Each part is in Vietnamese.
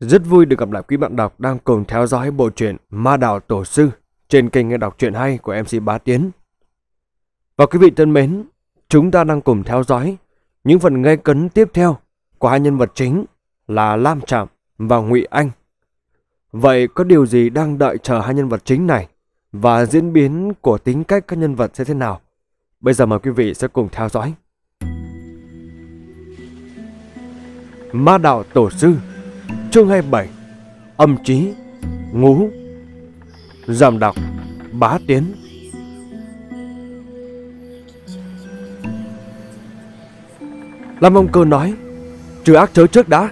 Rất vui được gặp lại quý bạn đọc đang cùng theo dõi bộ truyện Ma Đạo Tổ Sư trên kênh nghe đọc truyện hay của MC Bá Tiến. Và quý vị thân mến, chúng ta đang cùng theo dõi những phần gây cấn tiếp theo của hai nhân vật chính là Lam Trạm và Ngụy Anh. Vậy có điều gì đang đợi chờ hai nhân vật chính này và diễn biến của tính cách các nhân vật sẽ thế nào? Bây giờ mời quý vị sẽ cùng theo dõi. Ma Đạo Tổ Sư chương 27 Âm trí Ngũ Giảm đọc Bá tiến Lâm ông cơ nói Trừ ác chớ trước đã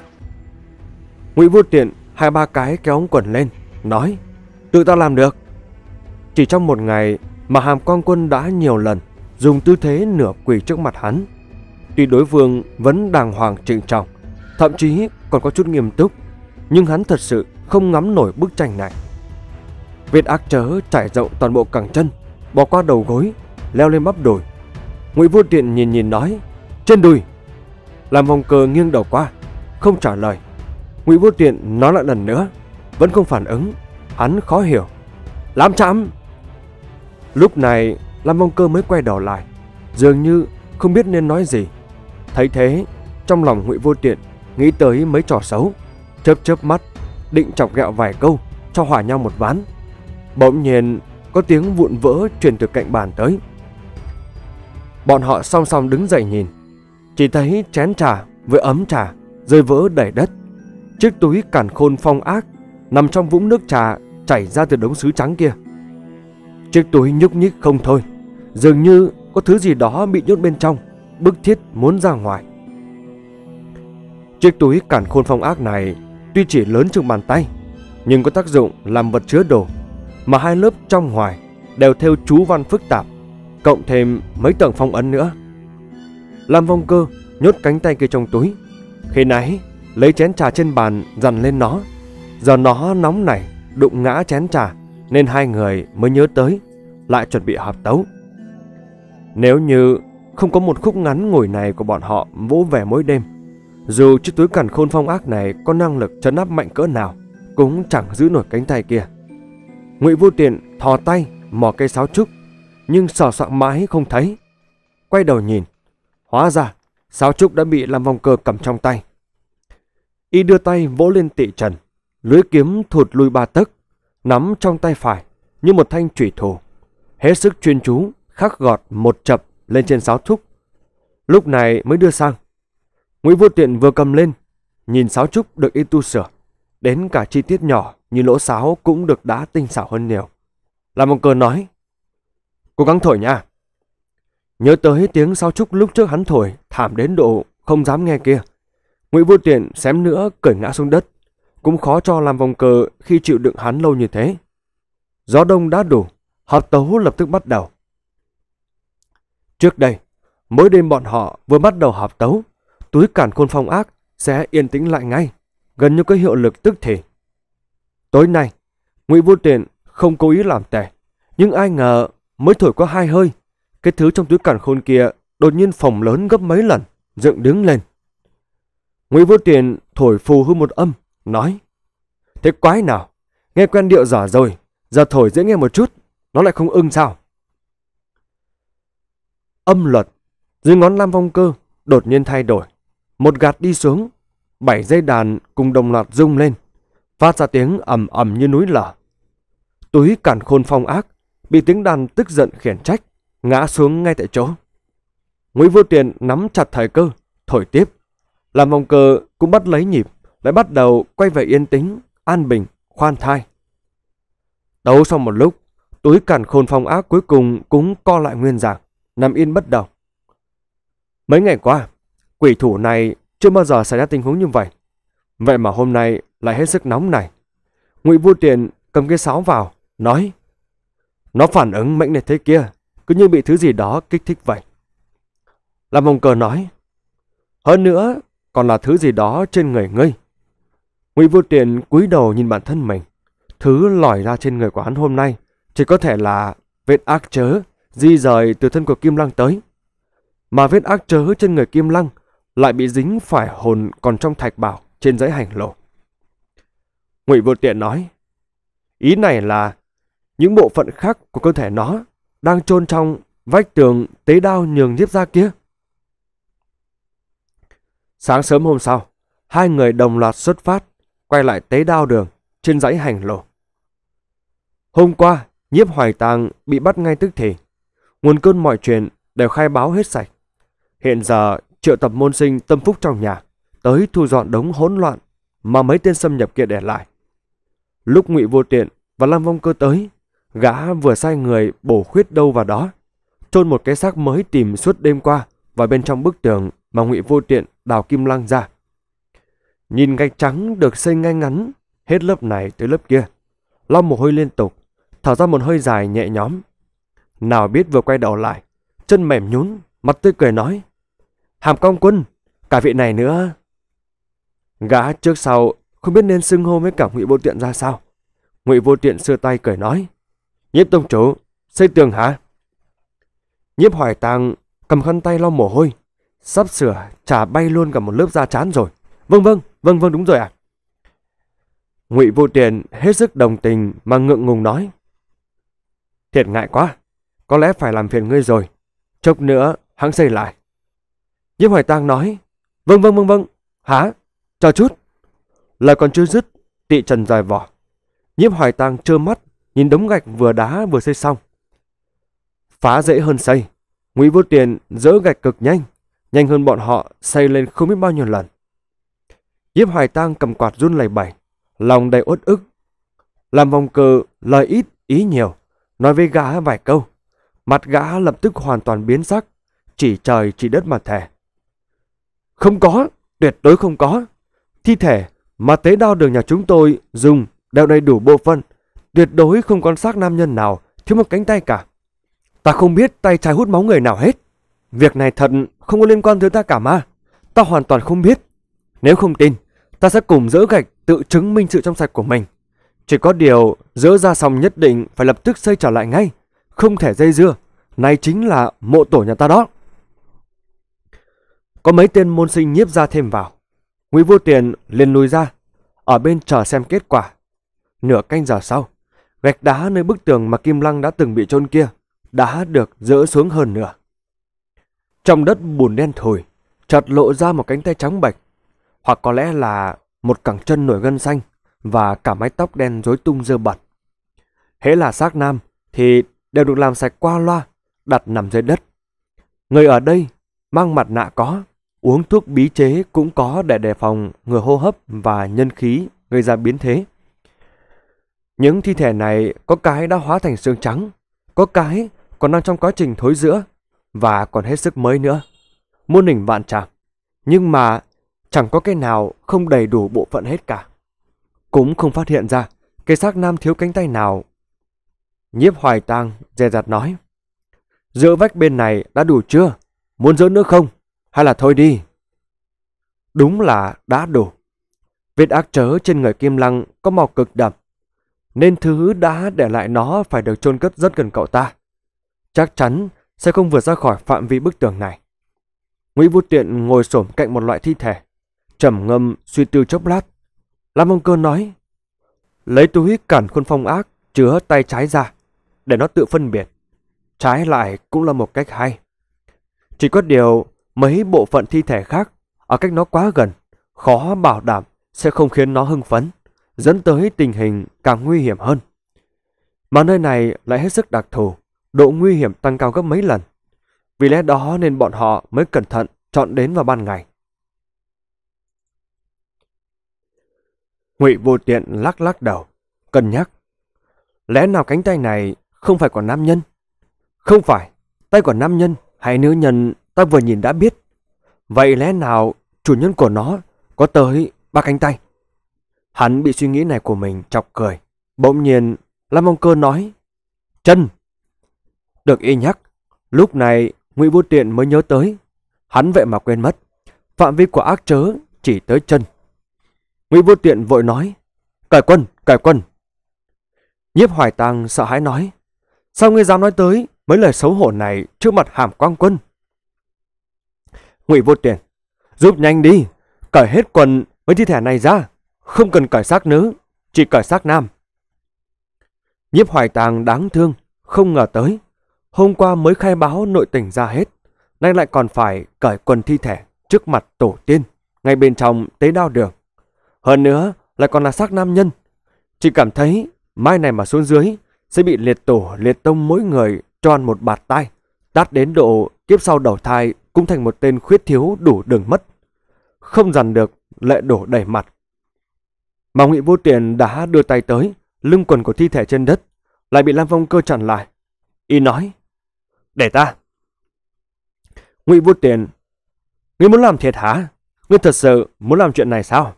Ngụy vô tiện hai ba cái kéo ống quần lên Nói Tự ta làm được Chỉ trong một ngày mà hàm quang quân đã nhiều lần Dùng tư thế nửa quỳ trước mặt hắn Tuy đối phương vẫn đàng hoàng trịnh trọng Thậm chí còn có chút nghiêm túc nhưng hắn thật sự không ngắm nổi bức tranh này. Việt ác chớ trải rộng toàn bộ cẳng chân, bỏ qua đầu gối, leo lên bắp đùi. Ngụy Vô Tiện nhìn nhìn nói, chân đùi. Làm hồng cờ nghiêng đầu qua, không trả lời. Ngụy Vô Tiện nói lại lần nữa, vẫn không phản ứng, hắn khó hiểu. Làm chạm! Lúc này, Lam Vong Cơ mới quay đầu lại, dường như không biết nên nói gì. Thấy thế, trong lòng Ngụy Vô Tiện nghĩ tới mấy trò xấu chớp chớp mắt, định chọc ghẹo vài câu cho hòa nhau một ván. Bỗng nhiên có tiếng vụn vỡ truyền từ cạnh bàn tới. Bọn họ song song đứng dậy nhìn, chỉ thấy chén trà với ấm trà rơi vỡ đầy đất. Chiếc túi cản khôn phong ác nằm trong vũng nước trà chảy ra từ đống sứ trắng kia. Chiếc túi nhúc nhích không thôi, dường như có thứ gì đó bị nhốt bên trong, bức thiết muốn ra ngoài. Chiếc túi cản khôn phong ác này tuy chỉ lớn chừng bàn tay, nhưng có tác dụng làm vật chứa đồ, mà hai lớp trong ngoài đều theo chú văn phức tạp, cộng thêm mấy tầng phong ấn nữa. Làm vong cơ nhốt cánh tay kia trong túi, khi nãy lấy chén trà trên bàn dằn lên nó, giờ nó nóng này đụng ngã chén trà nên hai người mới nhớ tới, lại chuẩn bị họp tấu. Nếu như không có một khúc ngắn ngồi này của bọn họ vỗ về mỗi đêm dù chiếc túi cản khôn phong ác này có năng lực chấn áp mạnh cỡ nào, cũng chẳng giữ nổi cánh tay kia. Ngụy Vô Tiện thò tay mò cây sáo trúc, nhưng sờ soạng mãi không thấy. Quay đầu nhìn, hóa ra sáo trúc đã bị làm vòng cờ cầm trong tay. Y đưa tay vỗ lên tị trần, lưới kiếm thụt lui ba tấc, nắm trong tay phải như một thanh trụy thủ, hết sức chuyên chú khắc gọt một chập lên trên sáo trúc. Lúc này mới đưa sang Nguyễn Vô Tiện vừa cầm lên, nhìn sáo trúc được y tu sửa, đến cả chi tiết nhỏ như lỗ sáo cũng được đá tinh xảo hơn nhiều. Làm ông cờ nói, cố gắng thổi nha. Nhớ tới tiếng sáo trúc lúc trước hắn thổi, thảm đến độ không dám nghe kia. Nguyễn Vô Tiện xém nữa cởi ngã xuống đất, cũng khó cho làm vòng cờ khi chịu đựng hắn lâu như thế. Gió đông đã đủ, hợp tấu lập tức bắt đầu. Trước đây, mỗi đêm bọn họ vừa bắt đầu họp tấu túi cản khôn phong ác sẽ yên tĩnh lại ngay, gần như có hiệu lực tức thể Tối nay, Ngụy Vô Tiện không cố ý làm tệ, nhưng ai ngờ mới thổi có hai hơi, cái thứ trong túi cản khôn kia đột nhiên phồng lớn gấp mấy lần, dựng đứng lên. Ngụy Vô Tiện thổi phù hư một âm, nói: "Thế quái nào, nghe quen điệu giả rồi, giờ thổi dễ nghe một chút, nó lại không ưng sao?" Âm luật dưới ngón Lam Vong Cơ đột nhiên thay đổi. Một gạt đi xuống, bảy dây đàn cùng đồng loạt rung lên, phát ra tiếng ầm ầm như núi lở. Túi cản khôn phong ác, bị tiếng đàn tức giận khiển trách, ngã xuống ngay tại chỗ. Nguyễn Vô Tiền nắm chặt thời cơ, thổi tiếp. Làm vòng cờ cũng bắt lấy nhịp, lại bắt đầu quay về yên tĩnh, an bình, khoan thai. Đấu xong một lúc, túi cản khôn phong ác cuối cùng cũng co lại nguyên dạng, nằm yên bất động. Mấy ngày qua, Quỷ thủ này chưa bao giờ xảy ra tình huống như vậy. Vậy mà hôm nay lại hết sức nóng này. Ngụy Vô Tiền cầm cái sáo vào, nói. Nó phản ứng mạnh này thế kia, cứ như bị thứ gì đó kích thích vậy. Lam Mông Cờ nói. Hơn nữa, còn là thứ gì đó trên người ngươi. Ngụy Vô Tiền cúi đầu nhìn bản thân mình. Thứ lòi ra trên người của hắn hôm nay chỉ có thể là vết ác chớ di rời từ thân của Kim Lăng tới. Mà vết ác chớ trên người Kim Lăng lại bị dính phải hồn còn trong thạch bảo trên giấy hành lộ. Ngụy Vô Tiện nói, ý này là những bộ phận khác của cơ thể nó đang chôn trong vách tường tế đao nhường nhiếp ra kia. Sáng sớm hôm sau, hai người đồng loạt xuất phát, quay lại tế đao đường trên dãy hành lộ. Hôm qua, nhiếp hoài tàng bị bắt ngay tức thì. Nguồn cơn mọi chuyện đều khai báo hết sạch. Hiện giờ triệu tập môn sinh tâm phúc trong nhà, tới thu dọn đống hỗn loạn mà mấy tên xâm nhập kia để lại. Lúc ngụy Vô Tiện và Lam Vong Cơ tới, gã vừa sai người bổ khuyết đâu vào đó, chôn một cái xác mới tìm suốt đêm qua và bên trong bức tường mà ngụy Vô Tiện đào kim lăng ra. Nhìn gạch trắng được xây ngay ngắn, hết lớp này tới lớp kia. Long mồ hôi liên tục, thở ra một hơi dài nhẹ nhõm. Nào biết vừa quay đầu lại, chân mềm nhún, mặt tươi cười nói. Hàm Công Quân, cả vị này nữa. Gã trước sau không biết nên xưng hô với cả Ngụy Vô Tiện ra sao. Ngụy Vô Tiện xưa tay cười nói, "Nhiếp tông chủ, xây tường hả?" Nhiếp Hoài Tàng cầm khăn tay lo mồ hôi, sắp sửa trả bay luôn cả một lớp da chán rồi. "Vâng vâng, vâng vâng đúng rồi ạ." À. Ngụy Vô Tiện hết sức đồng tình mà ngượng ngùng nói, "Thiệt ngại quá, có lẽ phải làm phiền ngươi rồi, chốc nữa hắn xây lại." Diệp Hoài Tăng nói, vâng vâng vâng vâng, hả, chờ chút. Lời còn chưa dứt, tị trần dài vỏ. Nhiếp Hoài Tăng trơ mắt, nhìn đống gạch vừa đá vừa xây xong. Phá dễ hơn xây, Ngụy Vô Tiền dỡ gạch cực nhanh, nhanh hơn bọn họ xây lên không biết bao nhiêu lần. Diệp Hoài Tăng cầm quạt run lẩy bẩy, lòng đầy uất ức. Làm vòng cờ lời ít ý nhiều, nói với gã vài câu. Mặt gã lập tức hoàn toàn biến sắc, chỉ trời chỉ đất mà thề. Không có, tuyệt đối không có. Thi thể mà tế đo đường nhà chúng tôi dùng đều đầy đủ bộ phận. Tuyệt đối không có xác nam nhân nào thiếu một cánh tay cả. Ta không biết tay trái hút máu người nào hết. Việc này thật không có liên quan tới ta cả mà. Ta hoàn toàn không biết. Nếu không tin, ta sẽ cùng dỡ gạch tự chứng minh sự trong sạch của mình. Chỉ có điều dỡ ra xong nhất định phải lập tức xây trở lại ngay. Không thể dây dưa. Này chính là mộ tổ nhà ta đó. Có mấy tên môn sinh nhiếp ra thêm vào. Ngụy Vô Tiền liền lùi ra, ở bên chờ xem kết quả. Nửa canh giờ sau, gạch đá nơi bức tường mà Kim Lăng đã từng bị chôn kia đã được dỡ xuống hơn nửa. Trong đất bùn đen thổi, chợt lộ ra một cánh tay trắng bạch, hoặc có lẽ là một cẳng chân nổi gân xanh và cả mái tóc đen rối tung dơ bẩn. Hễ là xác nam thì đều được làm sạch qua loa, đặt nằm dưới đất. Người ở đây mang mặt nạ có, uống thuốc bí chế cũng có để đề phòng ngừa hô hấp và nhân khí gây ra biến thế. Những thi thể này có cái đã hóa thành xương trắng, có cái còn đang trong quá trình thối rữa và còn hết sức mới nữa. Muôn hình vạn trạng, nhưng mà chẳng có cái nào không đầy đủ bộ phận hết cả. Cũng không phát hiện ra cái xác nam thiếu cánh tay nào. Nhiếp hoài tang dè dặt nói, giữa vách bên này đã đủ chưa? Muốn giỡn nữa không? Hay là thôi đi? Đúng là đã đủ. Vết ác chớ trên người Kim Lăng có màu cực đậm. Nên thứ đã để lại nó phải được chôn cất rất gần cậu ta. Chắc chắn sẽ không vượt ra khỏi phạm vi bức tường này. Nguyễn Vũ Tiện ngồi xổm cạnh một loại thi thể. trầm ngâm suy tư chốc lát. Lam ông cơ nói. Lấy túi cản khôn phong ác chứa tay trái ra để nó tự phân biệt. Trái lại cũng là một cách hay. Chỉ có điều mấy bộ phận thi thể khác ở cách nó quá gần, khó bảo đảm sẽ không khiến nó hưng phấn, dẫn tới tình hình càng nguy hiểm hơn. Mà nơi này lại hết sức đặc thù, độ nguy hiểm tăng cao gấp mấy lần. Vì lẽ đó nên bọn họ mới cẩn thận chọn đến vào ban ngày. Ngụy Vô Tiện lắc lắc đầu, cân nhắc. Lẽ nào cánh tay này không phải của nam nhân? Không phải, tay của nam nhân hay nữ nhân ta vừa nhìn đã biết. Vậy lẽ nào chủ nhân của nó có tới ba cánh tay? Hắn bị suy nghĩ này của mình chọc cười. Bỗng nhiên, Lam Mông Cơ nói, chân. Được y nhắc, lúc này Ngụy Vô Tiện mới nhớ tới. Hắn vậy mà quên mất, phạm vi của ác chớ chỉ tới chân. Ngụy Vô Tiện vội nói, cải quân, cải quân. Nhiếp Hoài Tăng sợ hãi nói, sao ngươi dám nói tới mấy lời xấu hổ này trước mặt hàm quang quân. Ngụy vô tiền giúp nhanh đi, cởi hết quần mấy thi thể này ra, không cần cởi xác nữ, chỉ cởi xác nam. Nhiếp hoài tàng đáng thương, không ngờ tới, hôm qua mới khai báo nội tình ra hết, nay lại còn phải cởi quần thi thể trước mặt tổ tiên, ngay bên trong tế đao đường. Hơn nữa, lại còn là xác nam nhân. Chỉ cảm thấy mai này mà xuống dưới sẽ bị liệt tổ liệt tông mỗi người tròn một bạt tai, đắt đến độ kiếp sau đầu thai cũng thành một tên khuyết thiếu đủ đường mất. Không dằn được, lệ đổ đầy mặt. Mà Ngụy Vô Tiền đã đưa tay tới, lưng quần của thi thể trên đất, lại bị Lam Phong Cơ chặn lại. Y nói, để ta. Ngụy Vô Tiền, ngươi muốn làm thiệt hả? Ngươi thật sự muốn làm chuyện này sao?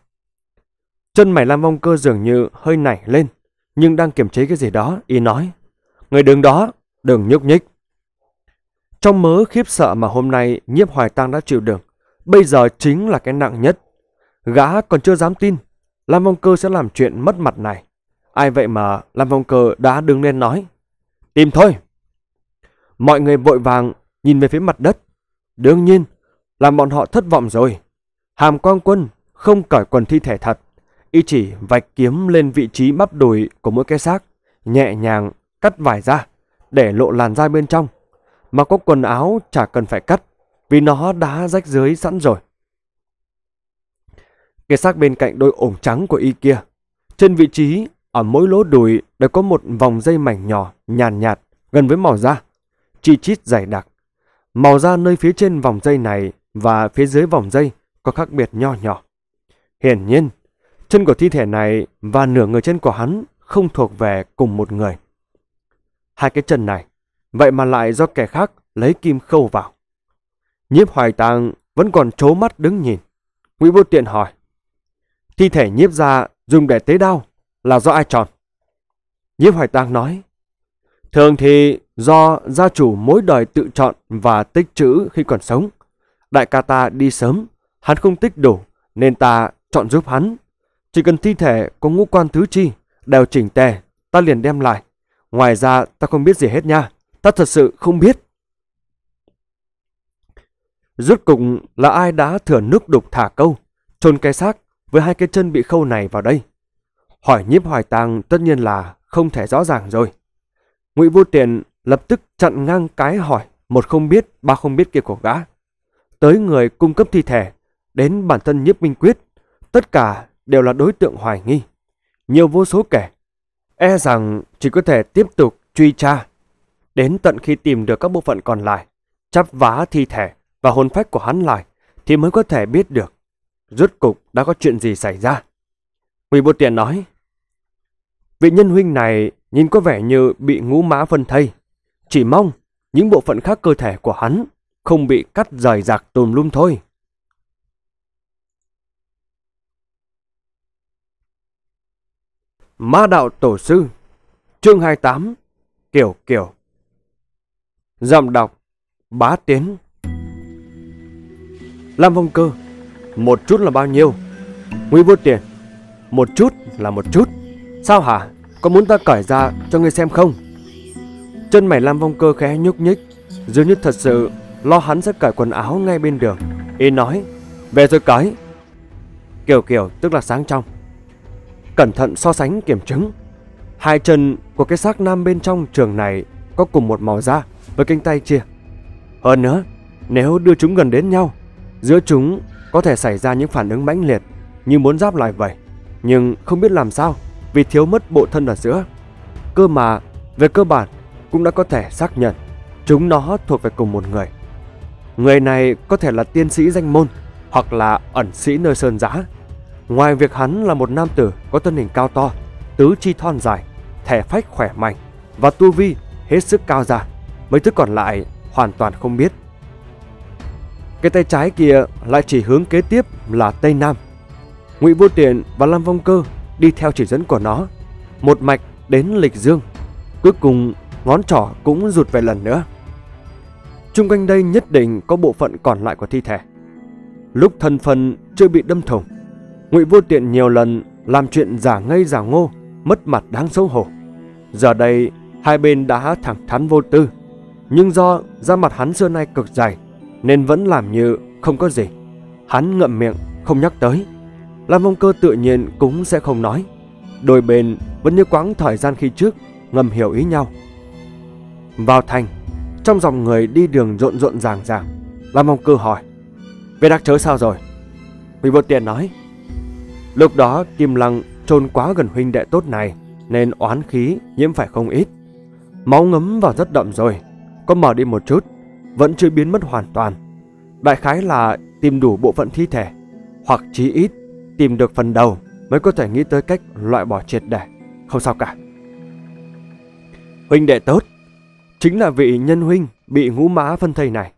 Chân mày Lam Phong Cơ dường như hơi nảy lên, nhưng đang kiềm chế cái gì đó, y nói. Người đứng đó đừng nhúc nhích. Trong mớ khiếp sợ mà hôm nay nhiếp hoài tăng đã chịu được bây giờ chính là cái nặng nhất. Gã còn chưa dám tin, Lam Vong Cơ sẽ làm chuyện mất mặt này. Ai vậy mà Lam Vong Cơ đã đứng lên nói. Tìm thôi. Mọi người vội vàng nhìn về phía mặt đất. Đương nhiên, làm bọn họ thất vọng rồi. Hàm quang quân không cởi quần thi thể thật. Y chỉ vạch kiếm lên vị trí bắp đùi của mỗi cái xác, nhẹ nhàng cắt vải ra để lộ làn da bên trong, mà có quần áo chả cần phải cắt vì nó đã rách dưới sẵn rồi. Cái xác bên cạnh đôi ổng trắng của y kia, trên vị trí ở mỗi lỗ đùi đều có một vòng dây mảnh nhỏ, nhàn nhạt, nhạt, gần với màu da, chi chít dày đặc. Màu da nơi phía trên vòng dây này và phía dưới vòng dây có khác biệt nho nhỏ. Hiển nhiên, chân của thi thể này và nửa người chân của hắn không thuộc về cùng một người hai cái chân này, vậy mà lại do kẻ khác lấy kim khâu vào. Nhiếp hoài tàng vẫn còn trố mắt đứng nhìn. Ngụy vô tiện hỏi, thi thể nhiếp ra dùng để tế đao là do ai chọn? Nhiếp hoài tàng nói, thường thì do gia chủ mỗi đời tự chọn và tích chữ khi còn sống. Đại ca ta đi sớm, hắn không tích đủ nên ta chọn giúp hắn. Chỉ cần thi thể có ngũ quan thứ chi, đều chỉnh tề, ta liền đem lại Ngoài ra ta không biết gì hết nha. Ta thật sự không biết. Rốt cục là ai đã thừa nước đục thả câu, chôn cái xác với hai cái chân bị khâu này vào đây? Hỏi nhiếp hoài tàng tất nhiên là không thể rõ ràng rồi. Ngụy Vô tiền lập tức chặn ngang cái hỏi một không biết ba không biết kia của gã. Tới người cung cấp thi thể, đến bản thân nhiếp minh quyết, tất cả đều là đối tượng hoài nghi. Nhiều vô số kẻ, E rằng chỉ có thể tiếp tục truy tra, đến tận khi tìm được các bộ phận còn lại, chắp vá thi thể và hồn phách của hắn lại thì mới có thể biết được rốt cục đã có chuyện gì xảy ra. Hủy Bồ Tiền nói, vị nhân huynh này nhìn có vẻ như bị ngũ mã phân thây, chỉ mong những bộ phận khác cơ thể của hắn không bị cắt rời rạc tùm lum thôi. Ma đạo tổ sư Chương 28 Kiểu kiểu Giọng đọc Bá Tiến Lam vong Cơ Một chút là bao nhiêu Nguy vô tiền Một chút là một chút Sao hả Có muốn ta cởi ra cho ngươi xem không Chân mày Lam vong Cơ khẽ nhúc nhích Dường như thật sự Lo hắn sẽ cởi quần áo ngay bên đường Y nói Về rồi cởi Kiểu kiểu tức là sáng trong cẩn thận so sánh kiểm chứng. Hai chân của cái xác nam bên trong trường này có cùng một màu da với cánh tay chia. Hơn nữa, nếu đưa chúng gần đến nhau, giữa chúng có thể xảy ra những phản ứng mãnh liệt như muốn giáp lại vậy, nhưng không biết làm sao vì thiếu mất bộ thân ở giữa. Cơ mà, về cơ bản cũng đã có thể xác nhận chúng nó thuộc về cùng một người. Người này có thể là tiên sĩ danh môn hoặc là ẩn sĩ nơi sơn giã Ngoài việc hắn là một nam tử có thân hình cao to, tứ chi thon dài, thể phách khỏe mạnh và tu vi hết sức cao ra, mấy thứ còn lại hoàn toàn không biết. Cái tay trái kia lại chỉ hướng kế tiếp là Tây Nam. Ngụy Vô Tiện và Lam Vong Cơ đi theo chỉ dẫn của nó, một mạch đến Lịch Dương. Cuối cùng, ngón trỏ cũng rụt về lần nữa. Trung quanh đây nhất định có bộ phận còn lại của thi thể. Lúc thân phần chưa bị đâm thủng, Ngụy Vô Tiện nhiều lần làm chuyện giả ngây giả ngô, mất mặt đáng xấu hổ. Giờ đây, hai bên đã thẳng thắn vô tư, nhưng do da mặt hắn xưa nay cực dày, nên vẫn làm như không có gì. Hắn ngậm miệng, không nhắc tới. Lam Vong Cơ tự nhiên cũng sẽ không nói. Đôi bên vẫn như quãng thời gian khi trước, ngầm hiểu ý nhau. Vào thành, trong dòng người đi đường rộn rộn ràng ràng, Lam Vong Cơ hỏi, Về đặc chớ sao rồi? Mình vô Tiện nói, Lúc đó Kim Lăng trôn quá gần huynh đệ tốt này nên oán khí nhiễm phải không ít. Máu ngấm vào rất đậm rồi, có mở đi một chút, vẫn chưa biến mất hoàn toàn. Đại khái là tìm đủ bộ phận thi thể, hoặc chí ít tìm được phần đầu mới có thể nghĩ tới cách loại bỏ triệt để, không sao cả. Huynh đệ tốt, chính là vị nhân huynh bị ngũ má phân thây này.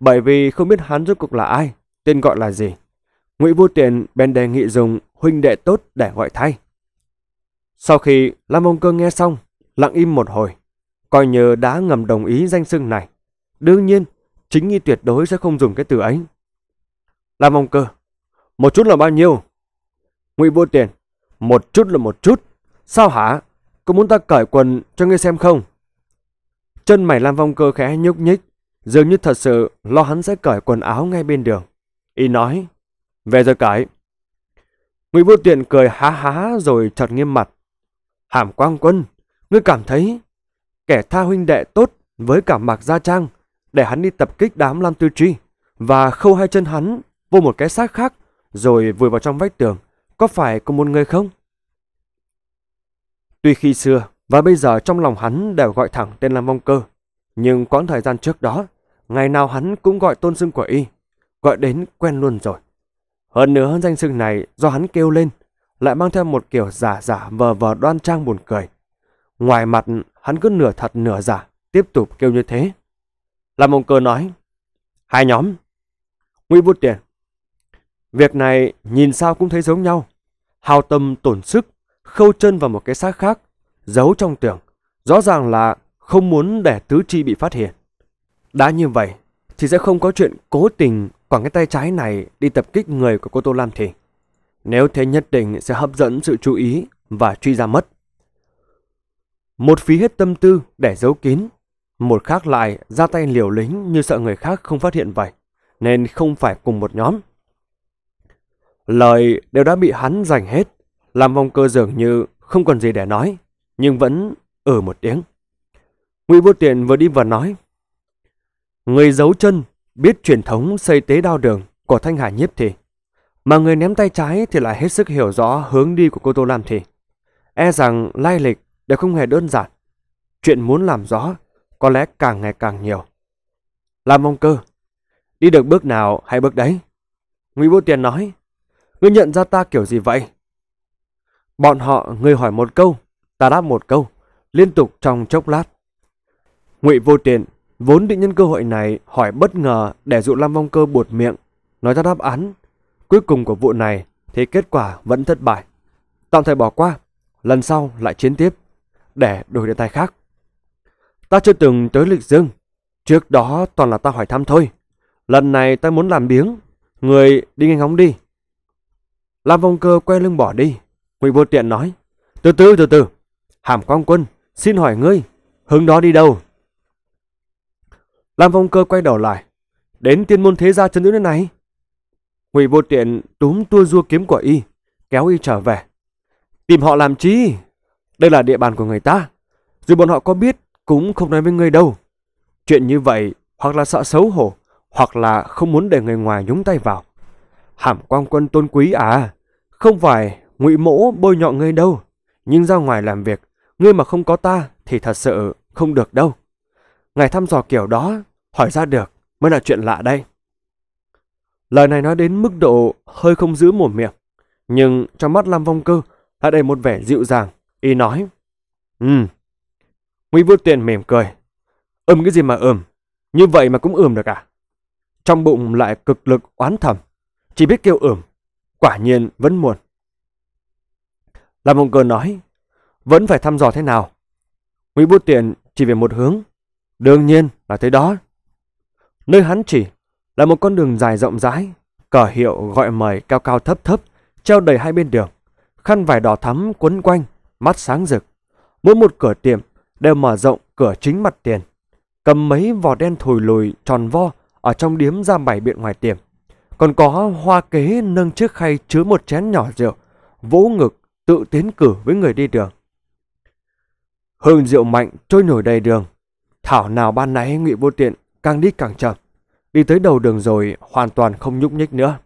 Bởi vì không biết hắn rốt cuộc là ai, tên gọi là gì, Ngụy Vô Tiền bèn đề nghị dùng huynh đệ tốt để gọi thay. Sau khi Lam Ông Cơ nghe xong, lặng im một hồi, coi như đã ngầm đồng ý danh xưng này. Đương nhiên, chính nghi tuyệt đối sẽ không dùng cái từ ấy. Lam Ông Cơ, một chút là bao nhiêu? Ngụy Vô Tiền, một chút là một chút. Sao hả? Có muốn ta cởi quần cho ngươi xem không? Chân mày Lam Vong Cơ khẽ nhúc nhích, dường như thật sự lo hắn sẽ cởi quần áo ngay bên đường. Y nói, về rồi cái. Ngụy Vô Tiện cười há há rồi chợt nghiêm mặt. Hàm Quang Quân, ngươi cảm thấy kẻ tha huynh đệ tốt với cả Mạc Gia Trang để hắn đi tập kích đám Lam Tư Tri và khâu hai chân hắn vô một cái xác khác rồi vùi vào trong vách tường có phải của một người không? Tuy khi xưa và bây giờ trong lòng hắn đều gọi thẳng tên là Vong Cơ nhưng quãng thời gian trước đó ngày nào hắn cũng gọi tôn xưng của y gọi đến quen luôn rồi. Hơn nữa danh xưng này do hắn kêu lên, lại mang theo một kiểu giả giả vờ vờ đoan trang buồn cười. Ngoài mặt hắn cứ nửa thật nửa giả, tiếp tục kêu như thế. Làm ông cơ nói, hai nhóm, nguy vút tiền. Việc này nhìn sao cũng thấy giống nhau, hào tâm tổn sức, khâu chân vào một cái xác khác, giấu trong tưởng rõ ràng là không muốn để tứ chi bị phát hiện. Đã như vậy thì sẽ không có chuyện cố tình còn cái tay trái này đi tập kích người của cô Tô lam thì nếu thế nhất định sẽ hấp dẫn sự chú ý và truy ra mất. Một phí hết tâm tư để giấu kín, một khác lại ra tay liều lính như sợ người khác không phát hiện vậy, nên không phải cùng một nhóm. Lời đều đã bị hắn giành hết, làm vong cơ dường như không còn gì để nói, nhưng vẫn ở ừ một tiếng. Ngụy Vô Tiện vừa đi vừa nói, Người giấu chân Biết truyền thống xây tế đao đường của Thanh Hải Nhiếp Thị, mà người ném tay trái thì lại hết sức hiểu rõ hướng đi của cô Tô Lam Thị. E rằng lai lịch đều không hề đơn giản. Chuyện muốn làm rõ có lẽ càng ngày càng nhiều. Làm mong cơ, đi được bước nào hay bước đấy. Ngụy vô Tiền nói, ngươi nhận ra ta kiểu gì vậy? Bọn họ người hỏi một câu, ta đáp một câu, liên tục trong chốc lát. Ngụy Vô Tiền Vốn định nhân cơ hội này hỏi bất ngờ để dụ Lam Vong Cơ buột miệng, nói ra đáp án. Cuối cùng của vụ này thì kết quả vẫn thất bại. Tạm thời bỏ qua, lần sau lại chiến tiếp, để đổi điện tài khác. Ta chưa từng tới lịch dương, trước đó toàn là ta hỏi thăm thôi. Lần này ta muốn làm biếng, người đi nhanh ngóng đi. Lam Vong Cơ quay lưng bỏ đi, Ngụy Vô Tiện nói, từ từ từ từ, Hàm Quang Quân, xin hỏi ngươi, hướng đó đi đâu? Lam Phong Cơ quay đầu lại. Đến tiên môn thế gia chân nữ này. Ngụy vô tiện túm tua rua kiếm của y, kéo y trở về. Tìm họ làm chi? Đây là địa bàn của người ta. Dù bọn họ có biết cũng không nói với người đâu. Chuyện như vậy hoặc là sợ xấu hổ, hoặc là không muốn để người ngoài nhúng tay vào. Hàm quang quân tôn quý à, không phải ngụy mỗ bôi nhọ ngươi đâu. Nhưng ra ngoài làm việc, ngươi mà không có ta thì thật sự không được đâu. Ngài thăm dò kiểu đó hỏi ra được mới là chuyện lạ đây. Lời này nói đến mức độ hơi không giữ mồm miệng, nhưng trong mắt Lam Vong Cơ lại đầy một vẻ dịu dàng, y nói. ừ, Nguy vô tiền mỉm cười. Ừm cái gì mà ừm, như vậy mà cũng ừm được à? Trong bụng lại cực lực oán thầm, chỉ biết kêu ừm, quả nhiên vẫn muộn. Lam Vong Cơ nói, vẫn phải thăm dò thế nào. Nguy vô tiền chỉ về một hướng, đương nhiên là tới đó Nơi hắn chỉ là một con đường dài rộng rãi, cờ hiệu gọi mời cao cao thấp thấp, treo đầy hai bên đường, khăn vải đỏ thắm quấn quanh, mắt sáng rực. Mỗi một cửa tiệm đều mở rộng cửa chính mặt tiền, cầm mấy vỏ đen thùi lùi tròn vo ở trong điếm ra bảy biện ngoài tiệm. Còn có hoa kế nâng chiếc khay chứa một chén nhỏ rượu, vỗ ngực tự tiến cử với người đi đường. Hương rượu mạnh trôi nổi đầy đường. Thảo nào ban nãy ngụy vô tiện càng đi càng chậm, đi tới đầu đường rồi hoàn toàn không nhúc nhích nữa.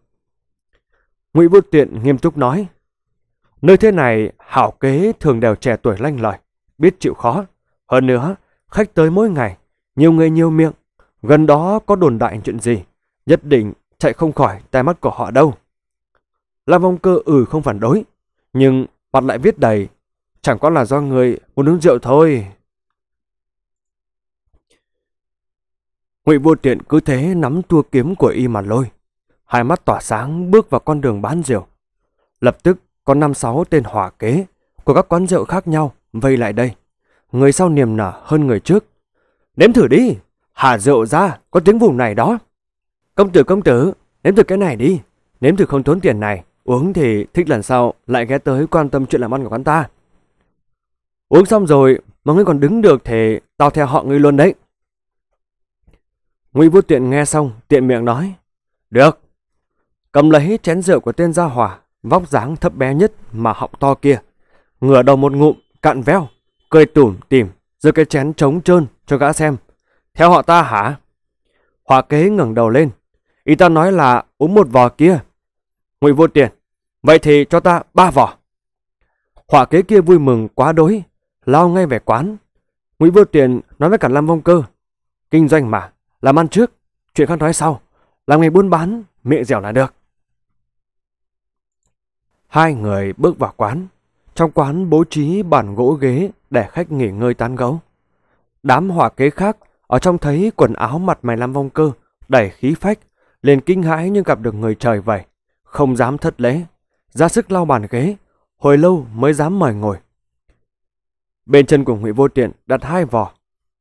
Ngụy Vô Tiện nghiêm túc nói, nơi thế này hảo kế thường đều trẻ tuổi lanh lợi, biết chịu khó, hơn nữa khách tới mỗi ngày, nhiều người nhiều miệng, gần đó có đồn đại chuyện gì, nhất định chạy không khỏi tai mắt của họ đâu. Lam Vong Cơ ừ không phản đối, nhưng mặt lại viết đầy, chẳng có là do người muốn uống rượu thôi. Ngụy Vô Tiện cứ thế nắm tua kiếm của y mà lôi. Hai mắt tỏa sáng bước vào con đường bán rượu. Lập tức có năm sáu tên hỏa kế của các quán rượu khác nhau vây lại đây. Người sau niềm nở hơn người trước. Nếm thử đi, hà rượu ra, có tiếng vùng này đó. Công tử công tử, nếm thử cái này đi. Nếm thử không tốn tiền này, uống thì thích lần sau lại ghé tới quan tâm chuyện làm ăn của quán ta. Uống xong rồi mà ngươi còn đứng được thì tao theo họ ngươi luôn đấy. Ngụy Vô Tiện nghe xong, tiện miệng nói. Được. Cầm lấy chén rượu của tên gia hỏa, vóc dáng thấp bé nhất mà họng to kia. Ngửa đầu một ngụm, cạn veo, cười tủm tỉm giơ cái chén trống trơn cho gã xem. Theo họ ta hả? Hỏa kế ngẩng đầu lên. Ý ta nói là uống một vò kia. Ngụy Vô Tiện. Vậy thì cho ta ba vò Hỏa kế kia vui mừng quá đối, lao ngay về quán. Ngụy Vô Tiện nói với cả Lâm Vong Cơ. Kinh doanh mà, làm ăn trước, chuyện khác nói sau. Làm nghề buôn bán, miệng dẻo là được. Hai người bước vào quán. Trong quán bố trí bàn gỗ ghế để khách nghỉ ngơi tán gấu. Đám hỏa kế khác ở trong thấy quần áo mặt mày làm vong cơ, đầy khí phách, liền kinh hãi như gặp được người trời vậy, không dám thất lễ, ra sức lau bàn ghế, hồi lâu mới dám mời ngồi. Bên chân của Ngụy Vô Tiện đặt hai vỏ,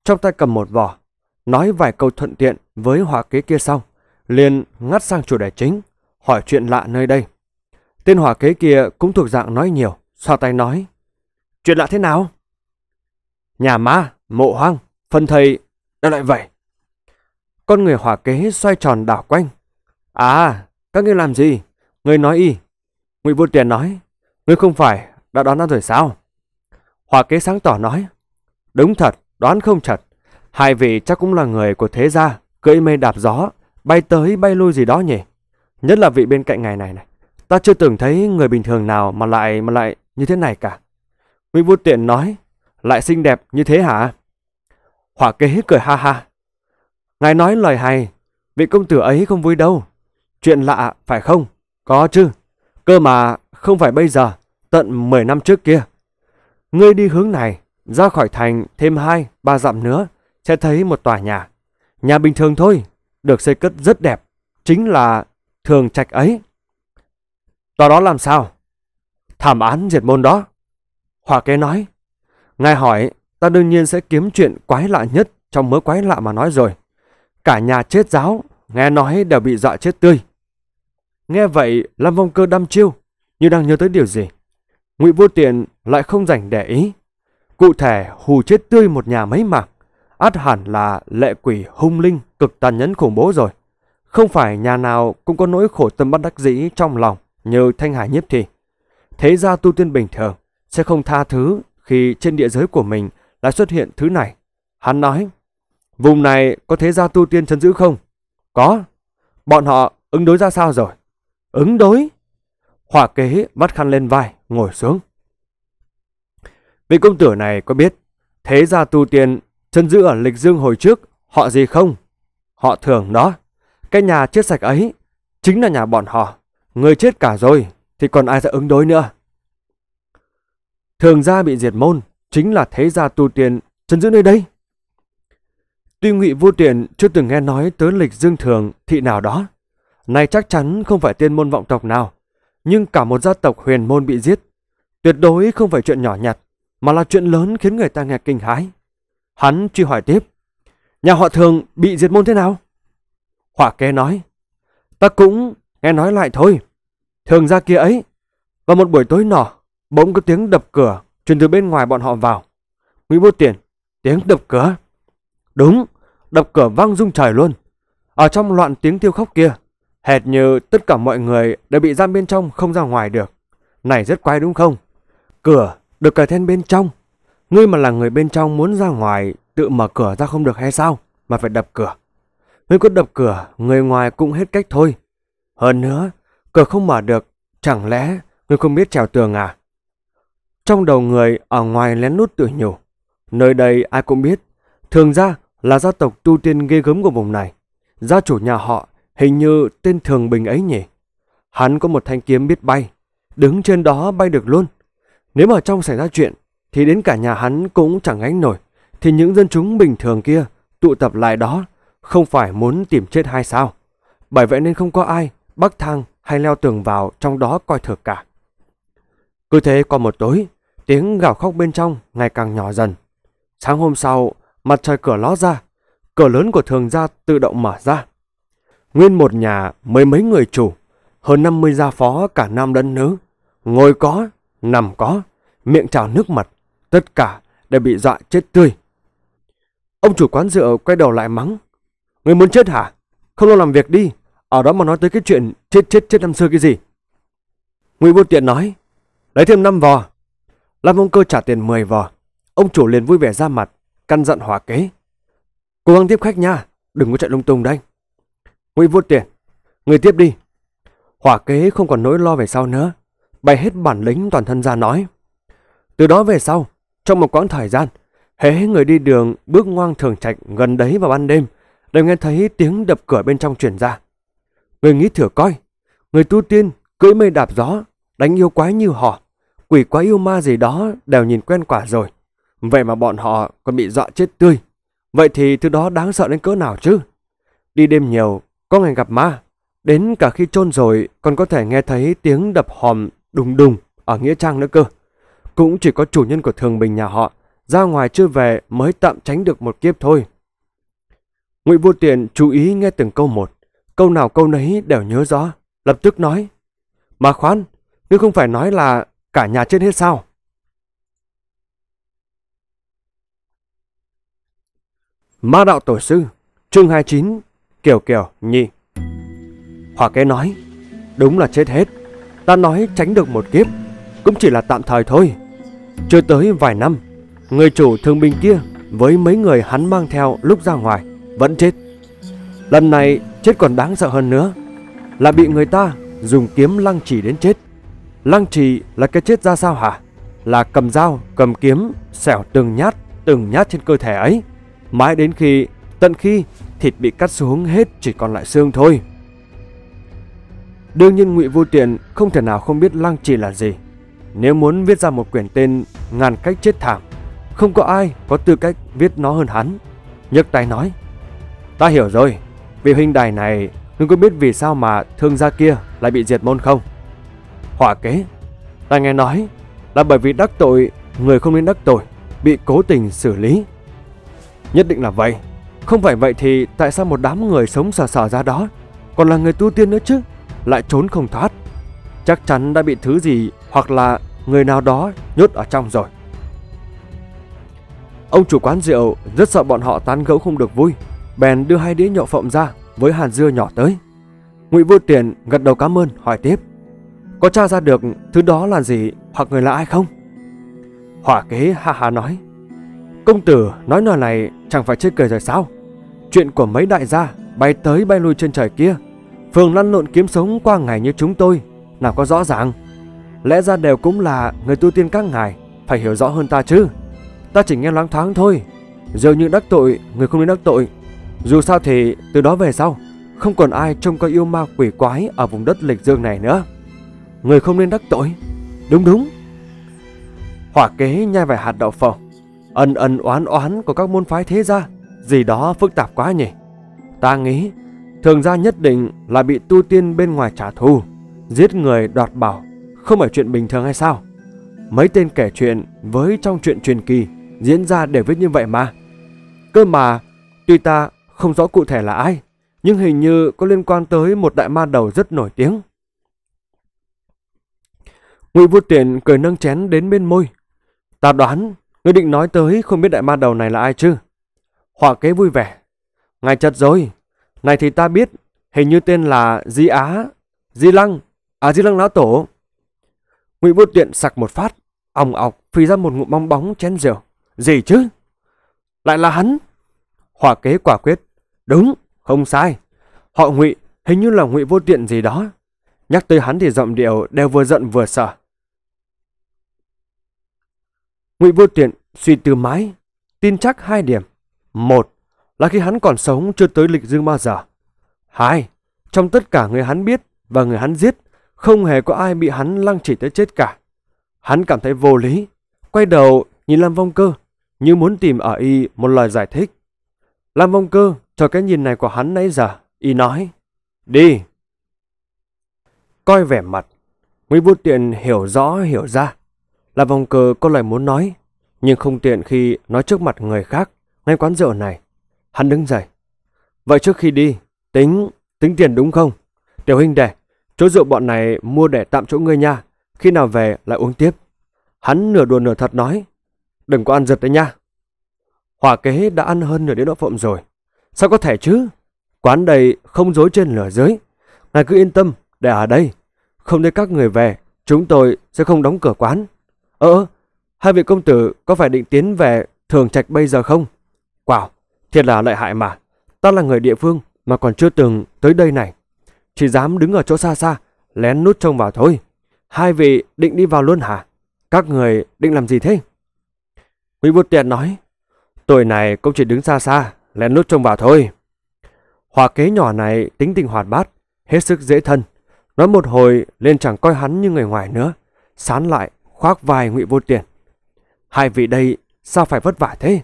trong tay cầm một vỏ, nói vài câu thuận tiện với họa kế kia xong, liền ngắt sang chủ đề chính, hỏi chuyện lạ nơi đây. Tên hỏa kế kia cũng thuộc dạng nói nhiều, xoa tay nói. Chuyện lạ thế nào? Nhà ma, mộ hoang, phân thầy, đâu lại vậy? Con người hỏa kế xoay tròn đảo quanh. À, các ngươi làm gì? người nói y. Ngụy vô tiền nói, ngươi không phải đã đoán ra rồi sao? Hỏa kế sáng tỏ nói, đúng thật, đoán không thật. Hai vị chắc cũng là người của thế gia, cưỡi mây đạp gió, bay tới bay lui gì đó nhỉ? Nhất là vị bên cạnh ngài này này. Ta chưa từng thấy người bình thường nào mà lại mà lại như thế này cả. Nguyễn Vũ Tiện nói, lại xinh đẹp như thế hả? Hỏa kế cười ha ha. Ngài nói lời hay, vị công tử ấy không vui đâu. Chuyện lạ phải không? Có chứ. Cơ mà không phải bây giờ, tận 10 năm trước kia. Ngươi đi hướng này, ra khỏi thành thêm 2, 3 dặm nữa sẽ thấy một tòa nhà. Nhà bình thường thôi, được xây cất rất đẹp, chính là thường trạch ấy. Tòa đó làm sao? Thảm án diệt môn đó. Hòa kế nói, ngài hỏi, ta đương nhiên sẽ kiếm chuyện quái lạ nhất trong mớ quái lạ mà nói rồi. Cả nhà chết giáo, nghe nói đều bị dọa chết tươi. Nghe vậy, Lâm Vong Cơ đăm chiêu, như đang nhớ tới điều gì. Ngụy Vô Tiện lại không rảnh để ý. Cụ thể, hù chết tươi một nhà mấy mà ắt hẳn là lệ quỷ hung linh cực tàn nhẫn khủng bố rồi. Không phải nhà nào cũng có nỗi khổ tâm bất đắc dĩ trong lòng như Thanh Hải Nhiếp Thị. Thế ra tu tiên bình thường sẽ không tha thứ khi trên địa giới của mình lại xuất hiện thứ này. Hắn nói, vùng này có thế gia tu tiên chấn giữ không? Có. Bọn họ ứng đối ra sao rồi? Ứng đối? Hỏa kế bắt khăn lên vai, ngồi xuống. Vị công tử này có biết thế gia tu tiên Trần Dư ở Lịch Dương hồi trước, họ gì không? Họ thường đó. Cái nhà chết sạch ấy, chính là nhà bọn họ. Người chết cả rồi, thì còn ai sẽ ứng đối nữa? Thường gia bị diệt môn, chính là thế gia tu tiền chân Dư nơi đây. Tuy Ngụy Vô tiền chưa từng nghe nói tới lịch dương thường thị nào đó, này chắc chắn không phải tiên môn vọng tộc nào, nhưng cả một gia tộc huyền môn bị giết, tuyệt đối không phải chuyện nhỏ nhặt, mà là chuyện lớn khiến người ta nghe kinh hãi. Hắn truy hỏi tiếp. Nhà họ thường bị diệt môn thế nào? Hỏa kế nói. Ta cũng nghe nói lại thôi. Thường ra kia ấy. Vào một buổi tối nọ, bỗng có tiếng đập cửa truyền từ bên ngoài bọn họ vào. Nguyễn Vô Tiền, tiếng đập cửa. Đúng, đập cửa vang rung trời luôn. Ở trong loạn tiếng thiêu khóc kia, hệt như tất cả mọi người đều bị giam bên trong không ra ngoài được. Này rất quái đúng không? Cửa được cài then bên trong, Ngươi mà là người bên trong muốn ra ngoài, tự mở cửa ra không được hay sao? Mà phải đập cửa. Ngươi có đập cửa, người ngoài cũng hết cách thôi. Hơn nữa, cửa không mở được, chẳng lẽ ngươi không biết trèo tường à? Trong đầu người ở ngoài lén nút tự nhủ. Nơi đây ai cũng biết, thường ra là gia tộc tu tiên ghê gớm của vùng này. Gia chủ nhà họ hình như tên Thường Bình ấy nhỉ. Hắn có một thanh kiếm biết bay, đứng trên đó bay được luôn. Nếu mà trong xảy ra chuyện, thì đến cả nhà hắn cũng chẳng gánh nổi, thì những dân chúng bình thường kia tụ tập lại đó không phải muốn tìm chết hay sao? Bởi vậy nên không có ai bắc thang hay leo tường vào trong đó coi thực cả. Cứ thế qua một tối, tiếng gào khóc bên trong ngày càng nhỏ dần. Sáng hôm sau, mặt trời cửa ló ra, cửa lớn của thường gia tự động mở ra. Nguyên một nhà mấy mấy người chủ, hơn 50 gia phó cả nam lẫn nữ, ngồi có, nằm có, miệng trào nước mật, Tất cả đều bị dọa chết tươi. Ông chủ quán rượu quay đầu lại mắng. Người muốn chết hả? Không lo làm việc đi. Ở đó mà nói tới cái chuyện chết chết chết năm xưa cái gì? Ngụy Vô Tiện nói. Lấy thêm 5 vò. Lâm ông cơ trả tiền 10 vò. Ông chủ liền vui vẻ ra mặt. Căn dặn hòa kế. Cố gắng tiếp khách nha. Đừng có chạy lung tung đây. Ngụy Vô Tiện. Người tiếp đi. Hỏa kế không còn nỗi lo về sau nữa. Bày hết bản lĩnh toàn thân ra nói. Từ đó về sau, trong một quãng thời gian, hễ người đi đường bước ngoang thường chạy gần đấy vào ban đêm, đều nghe thấy tiếng đập cửa bên trong truyền ra. Người nghĩ thử coi, người tu tiên cưỡi mây đạp gió, đánh yêu quái như họ, quỷ quái yêu ma gì đó đều nhìn quen quả rồi. Vậy mà bọn họ còn bị dọa chết tươi. Vậy thì thứ đó đáng sợ đến cỡ nào chứ? Đi đêm nhiều, có ngày gặp ma. Đến cả khi chôn rồi còn có thể nghe thấy tiếng đập hòm đùng đùng ở Nghĩa Trang nữa cơ. Cũng chỉ có chủ nhân của thường bình nhà họ, ra ngoài chưa về mới tạm tránh được một kiếp thôi. Ngụy Vô Tiện chú ý nghe từng câu một, câu nào câu nấy đều nhớ rõ, lập tức nói. Mà khoan, nếu không phải nói là cả nhà chết hết sao? Ma đạo tổ sư, chương chín Kiều Kiều Nhi. Hòa kế nói, đúng là chết hết. Ta nói tránh được một kiếp, cũng chỉ là tạm thời thôi. Chưa tới vài năm, người chủ thương binh kia với mấy người hắn mang theo lúc ra ngoài vẫn chết. Lần này chết còn đáng sợ hơn nữa là bị người ta dùng kiếm lăng trì đến chết. Lăng trì là cái chết ra sao hả? Là cầm dao, cầm kiếm, xẻo từng nhát, từng nhát trên cơ thể ấy. Mãi đến khi, tận khi thịt bị cắt xuống hết chỉ còn lại xương thôi. Đương nhiên ngụy Vô Tiện không thể nào không biết lăng trì là gì. Nếu muốn viết ra một quyển tên ngàn cách chết thảm, không có ai có tư cách viết nó hơn hắn. Nhấc tay nói, ta hiểu rồi, vị huynh đài này, ngươi có biết vì sao mà thương gia kia lại bị diệt môn không? Hỏa kế, ta nghe nói là bởi vì đắc tội người không nên đắc tội, bị cố tình xử lý. Nhất định là vậy, không phải vậy thì tại sao một đám người sống sờ sờ ra đó, còn là người tu tiên nữa chứ, lại trốn không thoát chắc chắn đã bị thứ gì hoặc là người nào đó nhốt ở trong rồi. Ông chủ quán rượu rất sợ bọn họ tán gẫu không được vui, bèn đưa hai đĩa nhậu phộng ra với hàn dưa nhỏ tới. Ngụy Vô Tiền gật đầu cảm ơn hỏi tiếp: "Có tra ra được thứ đó là gì hoặc người là ai không?" Hỏa Kế ha ha nói: "Công tử nói lời này chẳng phải chơi cười rồi sao? Chuyện của mấy đại gia bay tới bay lui trên trời kia, phường lăn lộn kiếm sống qua ngày như chúng tôi nào có rõ ràng. Lẽ ra đều cũng là người tu tiên các ngài, phải hiểu rõ hơn ta chứ. Ta chỉ nghe loáng thoáng thôi, dường như đắc tội người không nên đắc tội. Dù sao thì từ đó về sau, không còn ai trông coi yêu ma quỷ quái ở vùng đất lịch dương này nữa. Người không nên đắc tội. Đúng đúng. Hỏa kế nhai vài hạt đậu phộng. Ân ân oán oán của các môn phái thế gia, gì đó phức tạp quá nhỉ. Ta nghĩ, thường gia nhất định là bị tu tiên bên ngoài trả thù. Giết người đoạt bảo không phải chuyện bình thường hay sao? Mấy tên kể chuyện với trong chuyện truyền kỳ diễn ra đều viết như vậy mà. Cơ mà, tuy ta không rõ cụ thể là ai, nhưng hình như có liên quan tới một đại ma đầu rất nổi tiếng. Ngụy Vô Tiện cười nâng chén đến bên môi. Ta đoán, ngươi định nói tới không biết đại ma đầu này là ai chứ? Họa kế vui vẻ. Ngài chật rồi, này thì ta biết, hình như tên là Di Á, Di Lăng. À di lăng lão tổ. Ngụy Vô Tiện sặc một phát, ong ọc phì ra một ngụm bong bóng chén rượu. Gì chứ? Lại là hắn. Hỏa kế quả quyết. Đúng, không sai. Họ Ngụy hình như là Ngụy Vô Tiện gì đó. Nhắc tới hắn thì giọng điệu đều vừa giận vừa sợ. Ngụy Vô Tiện suy tư mãi, tin chắc hai điểm. Một là khi hắn còn sống chưa tới lịch dương bao giờ. Hai, trong tất cả người hắn biết và người hắn giết không hề có ai bị hắn lăng chỉ tới chết cả. Hắn cảm thấy vô lý, quay đầu nhìn Lam Vong Cơ, như muốn tìm ở y một lời giải thích. Lam Vong Cơ cho cái nhìn này của hắn nãy giờ, y nói, đi. Coi vẻ mặt, Nguyễn Vũ Tiện hiểu rõ hiểu ra. Lam Vong Cơ có lời muốn nói, nhưng không tiện khi nói trước mặt người khác, ngay quán rượu này. Hắn đứng dậy. Vậy trước khi đi, tính, tính tiền đúng không? Tiểu huynh đệ, Chỗ rượu bọn này mua để tạm chỗ ngươi nha, khi nào về lại uống tiếp. Hắn nửa đùa nửa thật nói, đừng có ăn giật đấy nha. Hỏa kế đã ăn hơn nửa đĩa đậu phộng rồi. Sao có thể chứ? Quán đầy không dối trên lửa dưới. Ngài cứ yên tâm, để ở đây. Không thấy các người về, chúng tôi sẽ không đóng cửa quán. ơ hai vị công tử có phải định tiến về thường trạch bây giờ không? Wow, thiệt là lợi hại mà. Ta là người địa phương mà còn chưa từng tới đây này chỉ dám đứng ở chỗ xa xa, lén nút trông vào thôi. Hai vị định đi vào luôn hả? Các người định làm gì thế? Quý vô tiện nói, tôi này cũng chỉ đứng xa xa, lén nút trông vào thôi. Hòa kế nhỏ này tính tình hoạt bát, hết sức dễ thân. Nói một hồi lên chẳng coi hắn như người ngoài nữa. Sán lại, khoác vai ngụy vô tiền. Hai vị đây sao phải vất vả thế?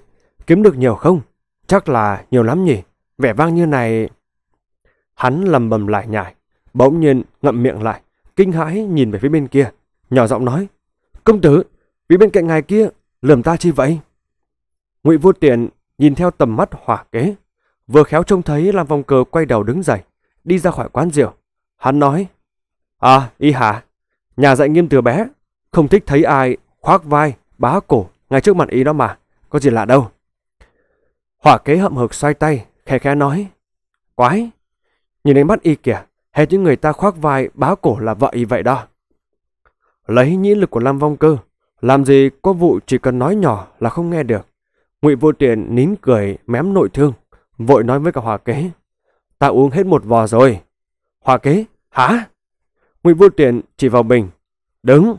Kiếm được nhiều không? Chắc là nhiều lắm nhỉ? Vẻ vang như này... Hắn lầm bầm lại nhải, bỗng nhiên ngậm miệng lại, kinh hãi nhìn về phía bên kia, nhỏ giọng nói: "Công tử, phía bên cạnh ngài kia, lườm ta chi vậy?" Ngụy Vô Tiện nhìn theo tầm mắt hỏa kế, vừa khéo trông thấy làm vòng Cờ quay đầu đứng dậy, đi ra khỏi quán rượu. Hắn nói, À, y hả, nhà dạy nghiêm từ bé, không thích thấy ai khoác vai, bá cổ, ngay trước mặt y đó mà, có gì lạ đâu. Hỏa kế hậm hực xoay tay, khẽ khẽ nói, Quái, Nhìn ánh mắt y kìa, hết những người ta khoác vai báo cổ là vợ y vậy đó. Lấy nhĩ lực của Lam Vong Cơ, làm gì có vụ chỉ cần nói nhỏ là không nghe được. Ngụy Vô Tiện nín cười mém nội thương, vội nói với cả Hòa Kế. Ta uống hết một vò rồi. Hòa Kế, hả? Ngụy Vô Tiện chỉ vào bình. Đứng.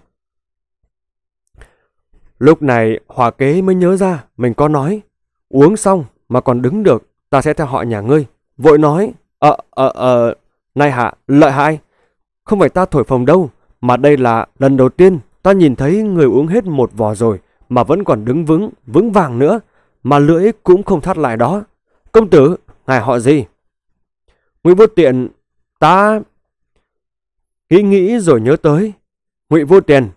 Lúc này Hòa Kế mới nhớ ra mình có nói. Uống xong mà còn đứng được, ta sẽ theo họ nhà ngươi. Vội nói. Ờ, ờ, ờ, này hạ, lợi hại. Không phải ta thổi phồng đâu, mà đây là lần đầu tiên ta nhìn thấy người uống hết một vò rồi mà vẫn còn đứng vững, vững vàng nữa, mà lưỡi cũng không thắt lại đó. Công tử, ngài họ gì? Ngụy Vô Tiện, ta... Nghĩ nghĩ rồi nhớ tới. Ngụy Vô Tiền,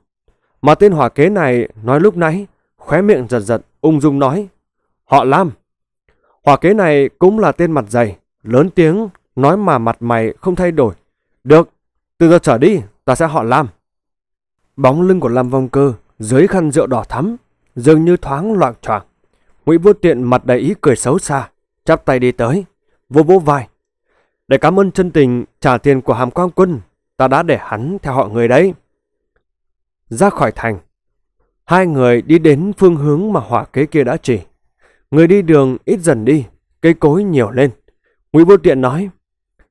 mà tên hỏa kế này nói lúc nãy, khóe miệng giật giật, ung dung nói. Họ Lam. Hỏa kế này cũng là tên mặt dày, Lớn tiếng, nói mà mặt mày không thay đổi. Được, từ giờ trở đi, ta sẽ họ Lam. Bóng lưng của Lam Vong Cơ dưới khăn rượu đỏ thắm, dường như thoáng loạn choạng. Ngụy Vô Tiện mặt đầy ý cười xấu xa, chắp tay đi tới, vô vô vai. Để cảm ơn chân tình trả tiền của Hàm Quang Quân, ta đã để hắn theo họ người đấy. Ra khỏi thành, hai người đi đến phương hướng mà hỏa kế kia đã chỉ. Người đi đường ít dần đi, cây cối nhiều lên. Ngụy Vô Tiện nói,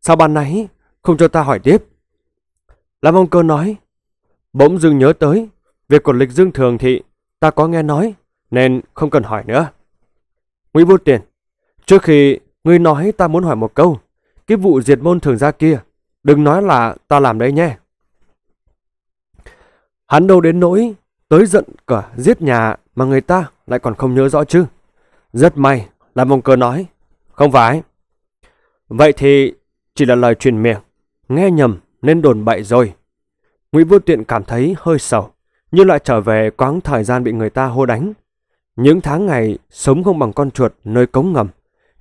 sao ban nãy không cho ta hỏi tiếp? Lam Ông Cơ nói, bỗng dưng nhớ tới, việc của lịch dương thường thị ta có nghe nói, nên không cần hỏi nữa. Ngụy Vô Tiện, trước khi ngươi nói ta muốn hỏi một câu, cái vụ diệt môn thường gia kia, đừng nói là ta làm đấy nhé. Hắn đâu đến nỗi tới giận cả giết nhà mà người ta lại còn không nhớ rõ chứ. Rất may là mông cơ nói. Không phải, Vậy thì chỉ là lời truyền miệng, nghe nhầm nên đồn bậy rồi. Ngụy Vô Tiện cảm thấy hơi sầu, như lại trở về quãng thời gian bị người ta hô đánh. Những tháng ngày sống không bằng con chuột nơi cống ngầm,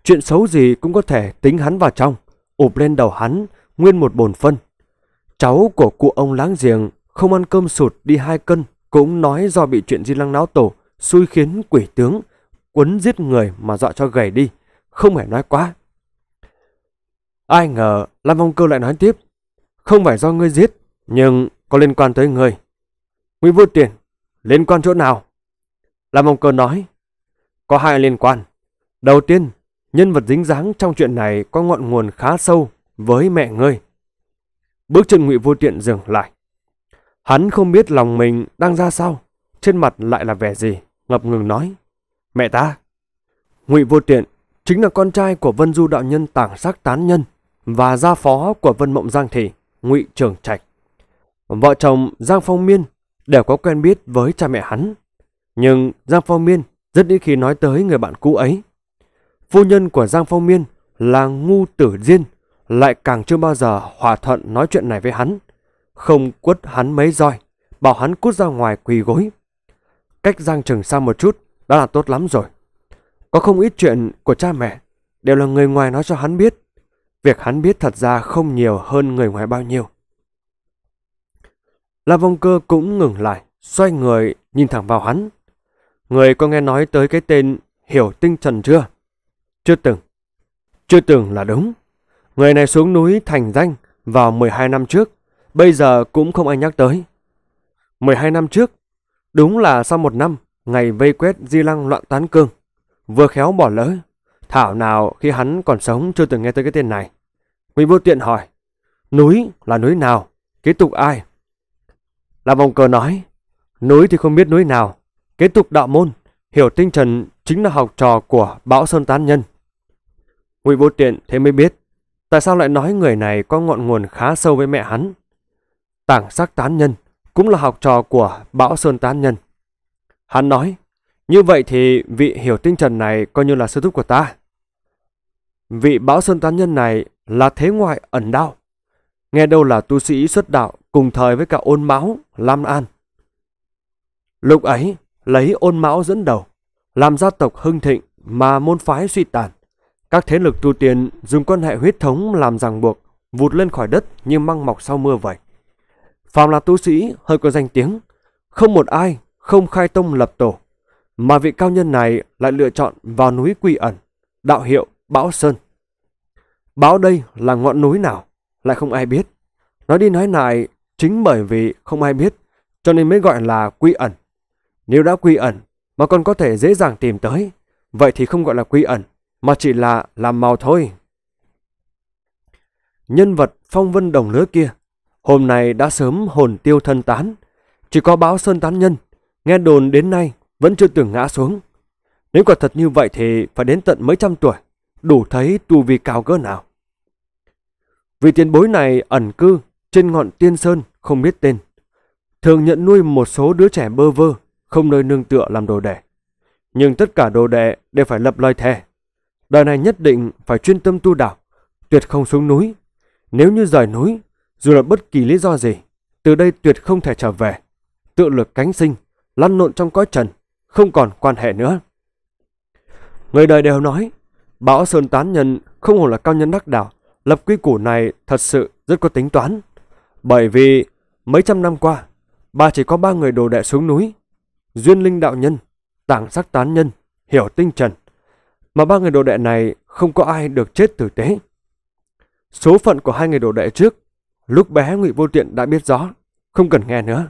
chuyện xấu gì cũng có thể tính hắn vào trong, ụp lên đầu hắn nguyên một bồn phân. Cháu của cụ ông láng giềng không ăn cơm sụt đi hai cân cũng nói do bị chuyện di lăng náo tổ xui khiến quỷ tướng quấn giết người mà dọa cho gầy đi, không hề nói quá. Ai ngờ Lam Vong Cơ lại nói tiếp. Không phải do ngươi giết, nhưng có liên quan tới ngươi. Ngụy vô tiền, liên quan chỗ nào? Lam Vong Cơ nói. Có hai liên quan. Đầu tiên, nhân vật dính dáng trong chuyện này có ngọn nguồn khá sâu với mẹ ngươi. Bước chân ngụy vô tiện dừng lại. Hắn không biết lòng mình đang ra sao, trên mặt lại là vẻ gì, ngập ngừng nói. Mẹ ta, ngụy vô tiện chính là con trai của Vân Du đạo nhân tảng sắc tán nhân và gia phó của Vân Mộng Giang Thị, Ngụy Trường Trạch. Vợ chồng Giang Phong Miên đều có quen biết với cha mẹ hắn, nhưng Giang Phong Miên rất ít khi nói tới người bạn cũ ấy. Phu nhân của Giang Phong Miên là ngu tử diên, lại càng chưa bao giờ hòa thuận nói chuyện này với hắn. Không quất hắn mấy roi, bảo hắn cút ra ngoài quỳ gối. Cách Giang Trừng xa một chút đã là tốt lắm rồi. Có không ít chuyện của cha mẹ đều là người ngoài nói cho hắn biết việc hắn biết thật ra không nhiều hơn người ngoài bao nhiêu. La Vong Cơ cũng ngừng lại, xoay người nhìn thẳng vào hắn. Người có nghe nói tới cái tên Hiểu Tinh Trần chưa? Chưa từng. Chưa từng là đúng. Người này xuống núi thành danh vào 12 năm trước, bây giờ cũng không ai nhắc tới. 12 năm trước, đúng là sau một năm, ngày vây quét di lăng loạn tán cương, vừa khéo bỏ lỡ Thảo nào khi hắn còn sống chưa từng nghe tới cái tên này. Mình vô tiện hỏi, núi là núi nào, kế tục ai? Là vòng cờ nói, núi thì không biết núi nào, kế tục đạo môn, hiểu tinh trần chính là học trò của Bão Sơn Tán Nhân. Ngụy vô tiện thế mới biết, tại sao lại nói người này có ngọn nguồn khá sâu với mẹ hắn. Tảng sắc tán nhân cũng là học trò của Bão Sơn Tán Nhân. Hắn nói, như vậy thì vị hiểu tinh trần này coi như là sư thúc của ta. Vị báo sơn tán nhân này là thế ngoại ẩn đạo. Nghe đâu là tu sĩ xuất đạo cùng thời với cả ôn máu, Lam An. Lúc ấy, lấy ôn máu dẫn đầu, làm gia tộc hưng thịnh mà môn phái suy tàn. Các thế lực tu tiên dùng quan hệ huyết thống làm ràng buộc, vụt lên khỏi đất như măng mọc sau mưa vậy. Phàm là tu sĩ hơi có danh tiếng, không một ai không khai tông lập tổ, mà vị cao nhân này lại lựa chọn vào núi quy ẩn, đạo hiệu Bão Sơn. Bão đây là ngọn núi nào, lại không ai biết. Nói đi nói lại, chính bởi vì không ai biết, cho nên mới gọi là quy ẩn. Nếu đã quy ẩn, mà còn có thể dễ dàng tìm tới, vậy thì không gọi là quy ẩn, mà chỉ là làm màu thôi. Nhân vật phong vân đồng lứa kia, hôm nay đã sớm hồn tiêu thân tán, chỉ có báo sơn tán nhân, nghe đồn đến nay vẫn chưa từng ngã xuống. Nếu quả thật như vậy thì phải đến tận mấy trăm tuổi đủ thấy tu vi cao cỡ nào. Vị tiền bối này ẩn cư trên ngọn tiên sơn không biết tên, thường nhận nuôi một số đứa trẻ bơ vơ, không nơi nương tựa làm đồ đệ. Nhưng tất cả đồ đệ đều phải lập lời thề. Đời này nhất định phải chuyên tâm tu đạo, tuyệt không xuống núi. Nếu như rời núi, dù là bất kỳ lý do gì, từ đây tuyệt không thể trở về. Tự lực cánh sinh, lăn lộn trong cõi trần, không còn quan hệ nữa. Người đời đều nói, Bão Sơn Tán Nhân không hổ là cao nhân đắc đạo, lập quy củ này thật sự rất có tính toán. Bởi vì mấy trăm năm qua, bà chỉ có ba người đồ đệ xuống núi. Duyên Linh Đạo Nhân, Tảng Sắc Tán Nhân, Hiểu Tinh Trần. Mà ba người đồ đệ này không có ai được chết tử tế. Số phận của hai người đồ đệ trước, lúc bé ngụy Vô Tiện đã biết rõ, không cần nghe nữa.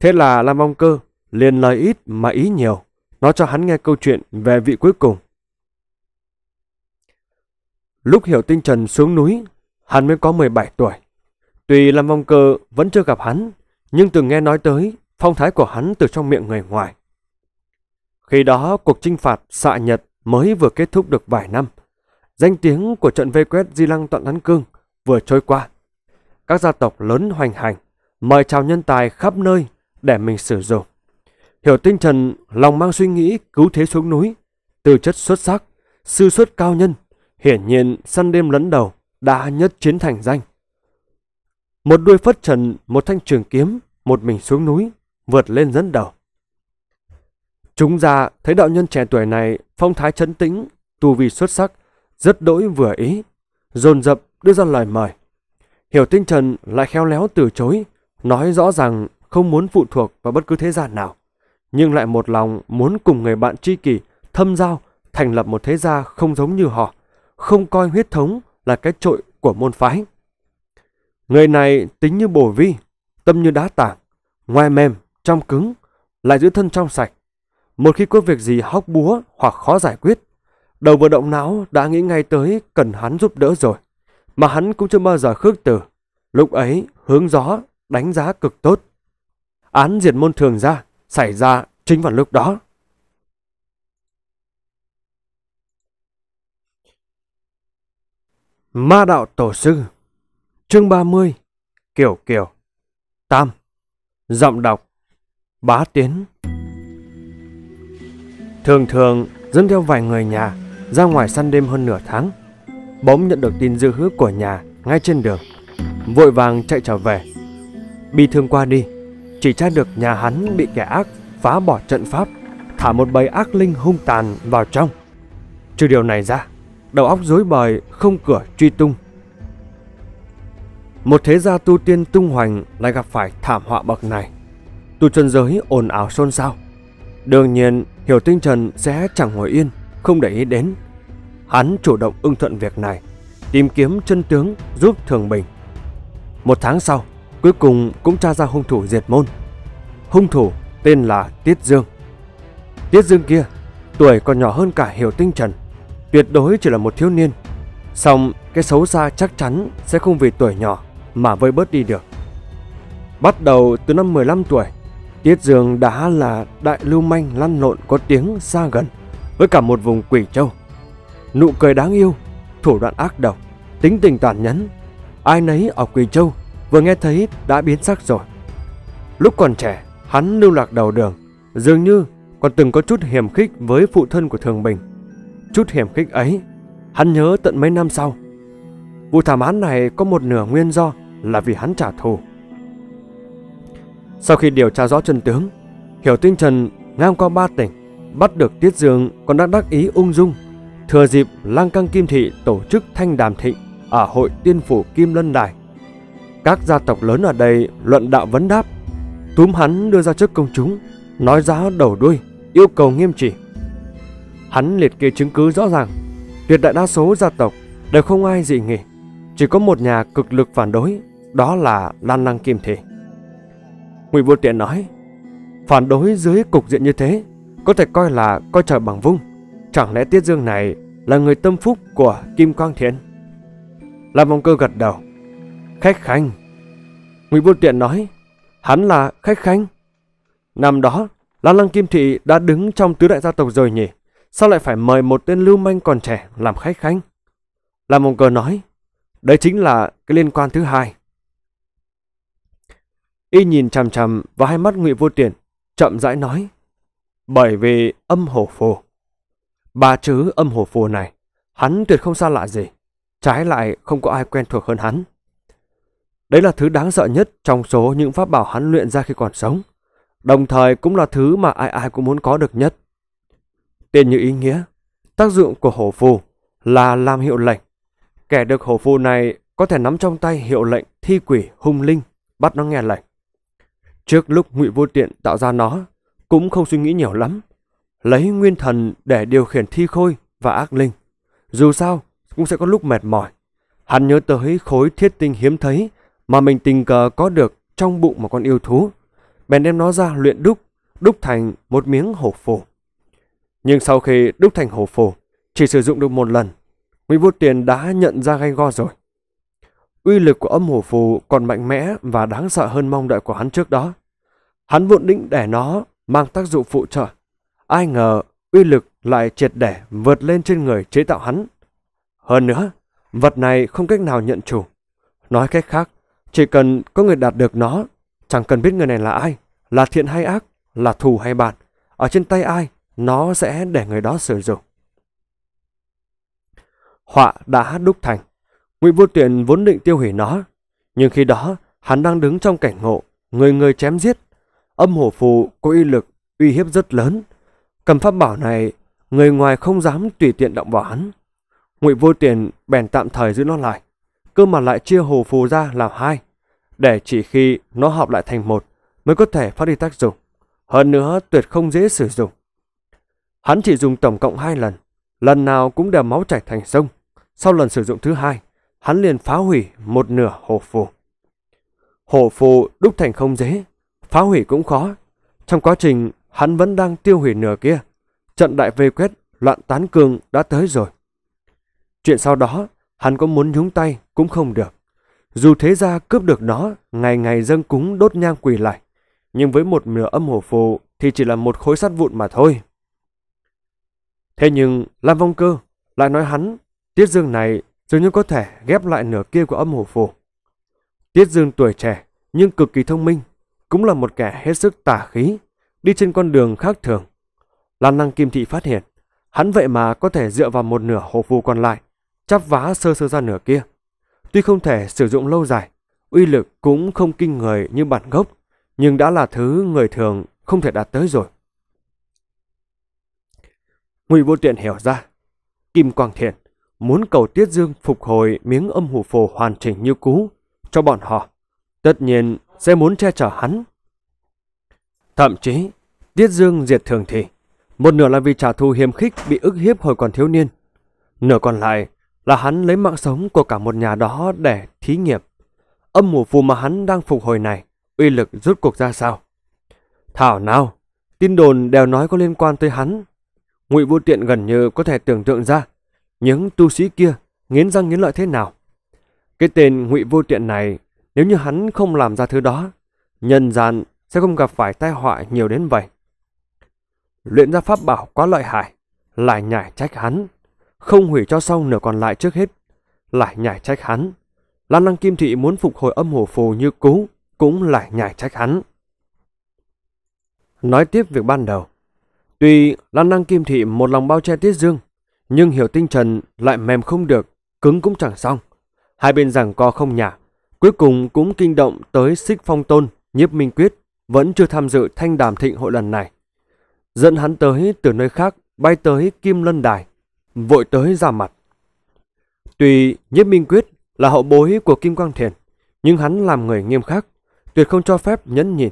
Thế là Lam Mong Cơ liền lời ít mà ý nhiều. nói cho hắn nghe câu chuyện về vị cuối cùng Lúc Hiểu Tinh Trần xuống núi, hắn mới có 17 tuổi. Tuy Lâm Vong Cơ vẫn chưa gặp hắn, nhưng từng nghe nói tới phong thái của hắn từ trong miệng người ngoài. Khi đó, cuộc chinh phạt xạ Nhật mới vừa kết thúc được vài năm. Danh tiếng của trận vây quét Di Lăng Toàn Thắng Cương vừa trôi qua. Các gia tộc lớn hoành hành, mời chào nhân tài khắp nơi để mình sử dụng. Hiểu tinh trần lòng mang suy nghĩ cứu thế xuống núi, từ chất xuất sắc, sư xuất cao nhân Hiển nhiên săn đêm lấn đầu đã nhất chiến thành danh. Một đuôi phất trần, một thanh trường kiếm, một mình xuống núi, vượt lên dẫn đầu. Chúng ra thấy đạo nhân trẻ tuổi này phong thái trấn tĩnh, tu vi xuất sắc, rất đỗi vừa ý, dồn dập đưa ra lời mời. Hiểu tinh trần lại khéo léo từ chối, nói rõ rằng không muốn phụ thuộc vào bất cứ thế gian nào, nhưng lại một lòng muốn cùng người bạn tri kỷ, thâm giao, thành lập một thế gia không giống như họ không coi huyết thống là cái trội của môn phái. Người này tính như bổ vi, tâm như đá tảng, ngoài mềm, trong cứng, lại giữ thân trong sạch. Một khi có việc gì hóc búa hoặc khó giải quyết, đầu vừa động não đã nghĩ ngay tới cần hắn giúp đỡ rồi. Mà hắn cũng chưa bao giờ khước từ. Lúc ấy, hướng gió, đánh giá cực tốt. Án diệt môn thường ra, xảy ra chính vào lúc đó. Ma đạo tổ sư Chương 30 Kiểu kiểu Tam Giọng đọc Bá tiến Thường thường dẫn theo vài người nhà ra ngoài săn đêm hơn nửa tháng Bỗng nhận được tin dư hứa của nhà ngay trên đường Vội vàng chạy trở về Bi thương qua đi Chỉ tra được nhà hắn bị kẻ ác phá bỏ trận pháp Thả một bầy ác linh hung tàn vào trong Trừ điều này ra đầu óc rối bời, không cửa truy tung. Một thế gia tu tiên tung hoành lại gặp phải thảm họa bậc này. Tu chân giới ồn ào xôn xao. Đương nhiên, Hiểu Tinh Trần sẽ chẳng ngồi yên, không để ý đến. Hắn chủ động ưng thuận việc này, tìm kiếm chân tướng giúp Thường Bình. Một tháng sau, cuối cùng cũng tra ra hung thủ diệt môn. Hung thủ tên là Tiết Dương. Tiết Dương kia, tuổi còn nhỏ hơn cả Hiểu Tinh Trần tuyệt đối chỉ là một thiếu niên. Xong, cái xấu xa chắc chắn sẽ không vì tuổi nhỏ mà vơi bớt đi được. Bắt đầu từ năm 15 tuổi, Tiết Dương đã là đại lưu manh lăn lộn có tiếng xa gần với cả một vùng quỷ châu. Nụ cười đáng yêu, thủ đoạn ác độc, tính tình tàn nhẫn. Ai nấy ở quỷ châu vừa nghe thấy đã biến sắc rồi. Lúc còn trẻ, hắn lưu lạc đầu đường, dường như còn từng có chút hiềm khích với phụ thân của Thường Bình. Chút hiểm khích ấy, hắn nhớ tận mấy năm sau. Vụ thảm án này có một nửa nguyên do là vì hắn trả thù. Sau khi điều tra rõ chân tướng, Hiểu Tinh Trần ngang qua ba tỉnh, bắt được Tiết Dương còn đang đắc ý ung dung, thừa dịp lang căng kim thị tổ chức thanh đàm thịnh ở hội tiên phủ Kim Lân Đài. Các gia tộc lớn ở đây luận đạo vấn đáp, túm hắn đưa ra trước công chúng, nói giá đầu đuôi, yêu cầu nghiêm trị Hắn liệt kê chứng cứ rõ ràng, tuyệt đại đa số gia tộc đều không ai dị nghị. Chỉ có một nhà cực lực phản đối, đó là Lan Năng Kim Thị. Ngụy Vô Tiện nói, phản đối dưới cục diện như thế, có thể coi là coi trời bằng vung. Chẳng lẽ Tiết Dương này là người tâm phúc của Kim Quang Thiện? Lam Vong Cơ gật đầu. Khách khanh. Ngụy Vô Tiện nói, hắn là khách khanh. Năm đó, Lan Lăng Kim Thị đã đứng trong tứ đại gia tộc rồi nhỉ? sao lại phải mời một tên lưu manh còn trẻ làm khách khanh? Làm ông cờ nói, đấy chính là cái liên quan thứ hai. Y nhìn chằm chằm vào hai mắt ngụy vô tiền, chậm rãi nói. Bởi vì âm hổ phù. Ba chữ âm hổ phù này, hắn tuyệt không xa lạ gì. Trái lại không có ai quen thuộc hơn hắn. Đấy là thứ đáng sợ nhất trong số những pháp bảo hắn luyện ra khi còn sống. Đồng thời cũng là thứ mà ai ai cũng muốn có được nhất. Tên như ý nghĩa, tác dụng của hổ phù là làm hiệu lệnh. Kẻ được hổ phù này có thể nắm trong tay hiệu lệnh thi quỷ hung linh, bắt nó nghe lệnh. Trước lúc ngụy Vô Tiện tạo ra nó, cũng không suy nghĩ nhiều lắm. Lấy nguyên thần để điều khiển thi khôi và ác linh. Dù sao, cũng sẽ có lúc mệt mỏi. Hắn nhớ tới khối thiết tinh hiếm thấy mà mình tình cờ có được trong bụng một con yêu thú. Bèn đem nó ra luyện đúc, đúc thành một miếng hổ phù. Nhưng sau khi đúc thành hồ phù, chỉ sử dụng được một lần, Nguyễn Vũ Tiền đã nhận ra gay go rồi. Uy lực của âm hồ phù còn mạnh mẽ và đáng sợ hơn mong đợi của hắn trước đó. Hắn vốn định để nó mang tác dụng phụ trợ. Ai ngờ uy lực lại triệt để vượt lên trên người chế tạo hắn. Hơn nữa, vật này không cách nào nhận chủ. Nói cách khác, chỉ cần có người đạt được nó, chẳng cần biết người này là ai, là thiện hay ác, là thù hay bạn, ở trên tay ai, nó sẽ để người đó sử dụng. Họa đã đúc thành, Ngụy Vô Tiện vốn định tiêu hủy nó, nhưng khi đó hắn đang đứng trong cảnh ngộ, người người chém giết. Âm hổ phù có uy lực, uy hiếp rất lớn. Cầm pháp bảo này, người ngoài không dám tùy tiện động vào hắn. Ngụy Vô Tiện bèn tạm thời giữ nó lại, cơ mà lại chia hồ phù ra làm hai, để chỉ khi nó hợp lại thành một mới có thể phát đi tác dụng. Hơn nữa tuyệt không dễ sử dụng. Hắn chỉ dùng tổng cộng hai lần, lần nào cũng đều máu chảy thành sông. Sau lần sử dụng thứ hai, hắn liền phá hủy một nửa hổ phù. Hổ phù đúc thành không dễ, phá hủy cũng khó. Trong quá trình, hắn vẫn đang tiêu hủy nửa kia. Trận đại vây quét, loạn tán cường đã tới rồi. Chuyện sau đó, hắn có muốn nhúng tay cũng không được. Dù thế gia cướp được nó, ngày ngày dâng cúng đốt nhang quỳ lại. Nhưng với một nửa âm hổ phù thì chỉ là một khối sắt vụn mà thôi. Thế nhưng Lam Vong Cơ lại nói hắn, Tiết Dương này dường như có thể ghép lại nửa kia của âm hồ phù. Tiết Dương tuổi trẻ nhưng cực kỳ thông minh, cũng là một kẻ hết sức tà khí, đi trên con đường khác thường. Lan Năng Kim Thị phát hiện, hắn vậy mà có thể dựa vào một nửa hồ phù còn lại, chắp vá sơ sơ ra nửa kia. Tuy không thể sử dụng lâu dài, uy lực cũng không kinh người như bản gốc, nhưng đã là thứ người thường không thể đạt tới rồi. Ngụy Vô Tiện hiểu ra, Kim Quang Thiện muốn cầu Tiết Dương phục hồi miếng âm hủ phổ hoàn chỉnh như cũ cho bọn họ, tất nhiên sẽ muốn che chở hắn. Thậm chí, Tiết Dương diệt thường thì, một nửa là vì trả thù hiềm khích bị ức hiếp hồi còn thiếu niên, nửa còn lại là hắn lấy mạng sống của cả một nhà đó để thí nghiệm. Âm mù phù mà hắn đang phục hồi này, uy lực rút cuộc ra sao? Thảo nào, tin đồn đều nói có liên quan tới hắn, Ngụy Vô Tiện gần như có thể tưởng tượng ra những tu sĩ kia nghiến răng nghiến lợi thế nào. Cái tên Ngụy Vô Tiện này, nếu như hắn không làm ra thứ đó, nhân gian sẽ không gặp phải tai họa nhiều đến vậy. Luyện ra pháp bảo quá lợi hại, lại nhảy trách hắn, không hủy cho xong nửa còn lại trước hết, lại nhảy trách hắn. Lan Lăng Kim Thị muốn phục hồi âm hồ phù như cũ, cũng lại nhảy trách hắn. Nói tiếp việc ban đầu, Tuy Lan Năng Kim Thị một lòng bao che Tiết Dương, nhưng Hiểu Tinh Trần lại mềm không được, cứng cũng chẳng xong. Hai bên giảng co không nhả, cuối cùng cũng kinh động tới Xích Phong Tôn, Nhiếp Minh Quyết, vẫn chưa tham dự thanh đàm thịnh hội lần này. Dẫn hắn tới từ nơi khác, bay tới Kim Lân Đài, vội tới ra mặt. Tuy Nhiếp Minh Quyết là hậu bối của Kim Quang Thiền, nhưng hắn làm người nghiêm khắc, tuyệt không cho phép nhẫn nhịn,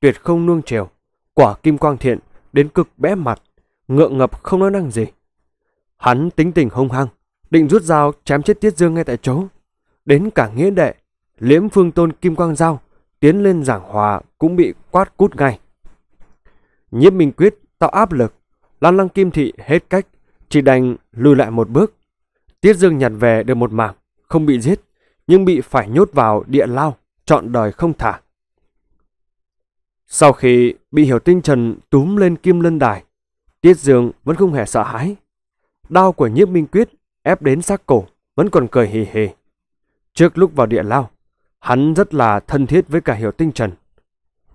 tuyệt không nuông chiều. Quả Kim Quang Thiện đến cực bẽ mặt, ngượng ngập không nói năng gì. Hắn tính tình hung hăng, định rút dao chém chết Tiết Dương ngay tại chỗ. Đến cả nghĩa đệ, Liếm phương tôn Kim Quang Giao, tiến lên giảng hòa cũng bị quát cút ngay. Nhiếp Minh Quyết tạo áp lực, Lan Lăng Kim Thị hết cách, chỉ đành lùi lại một bước. Tiết Dương nhặt về được một mảng, không bị giết, nhưng bị phải nhốt vào địa lao, trọn đời không thả. Sau khi bị hiểu tinh trần túm lên kim lân đài, Tiết Dương vẫn không hề sợ hãi. đau của nhiếp minh quyết ép đến xác cổ vẫn còn cười hì hì. Trước lúc vào địa lao, hắn rất là thân thiết với cả hiểu tinh trần.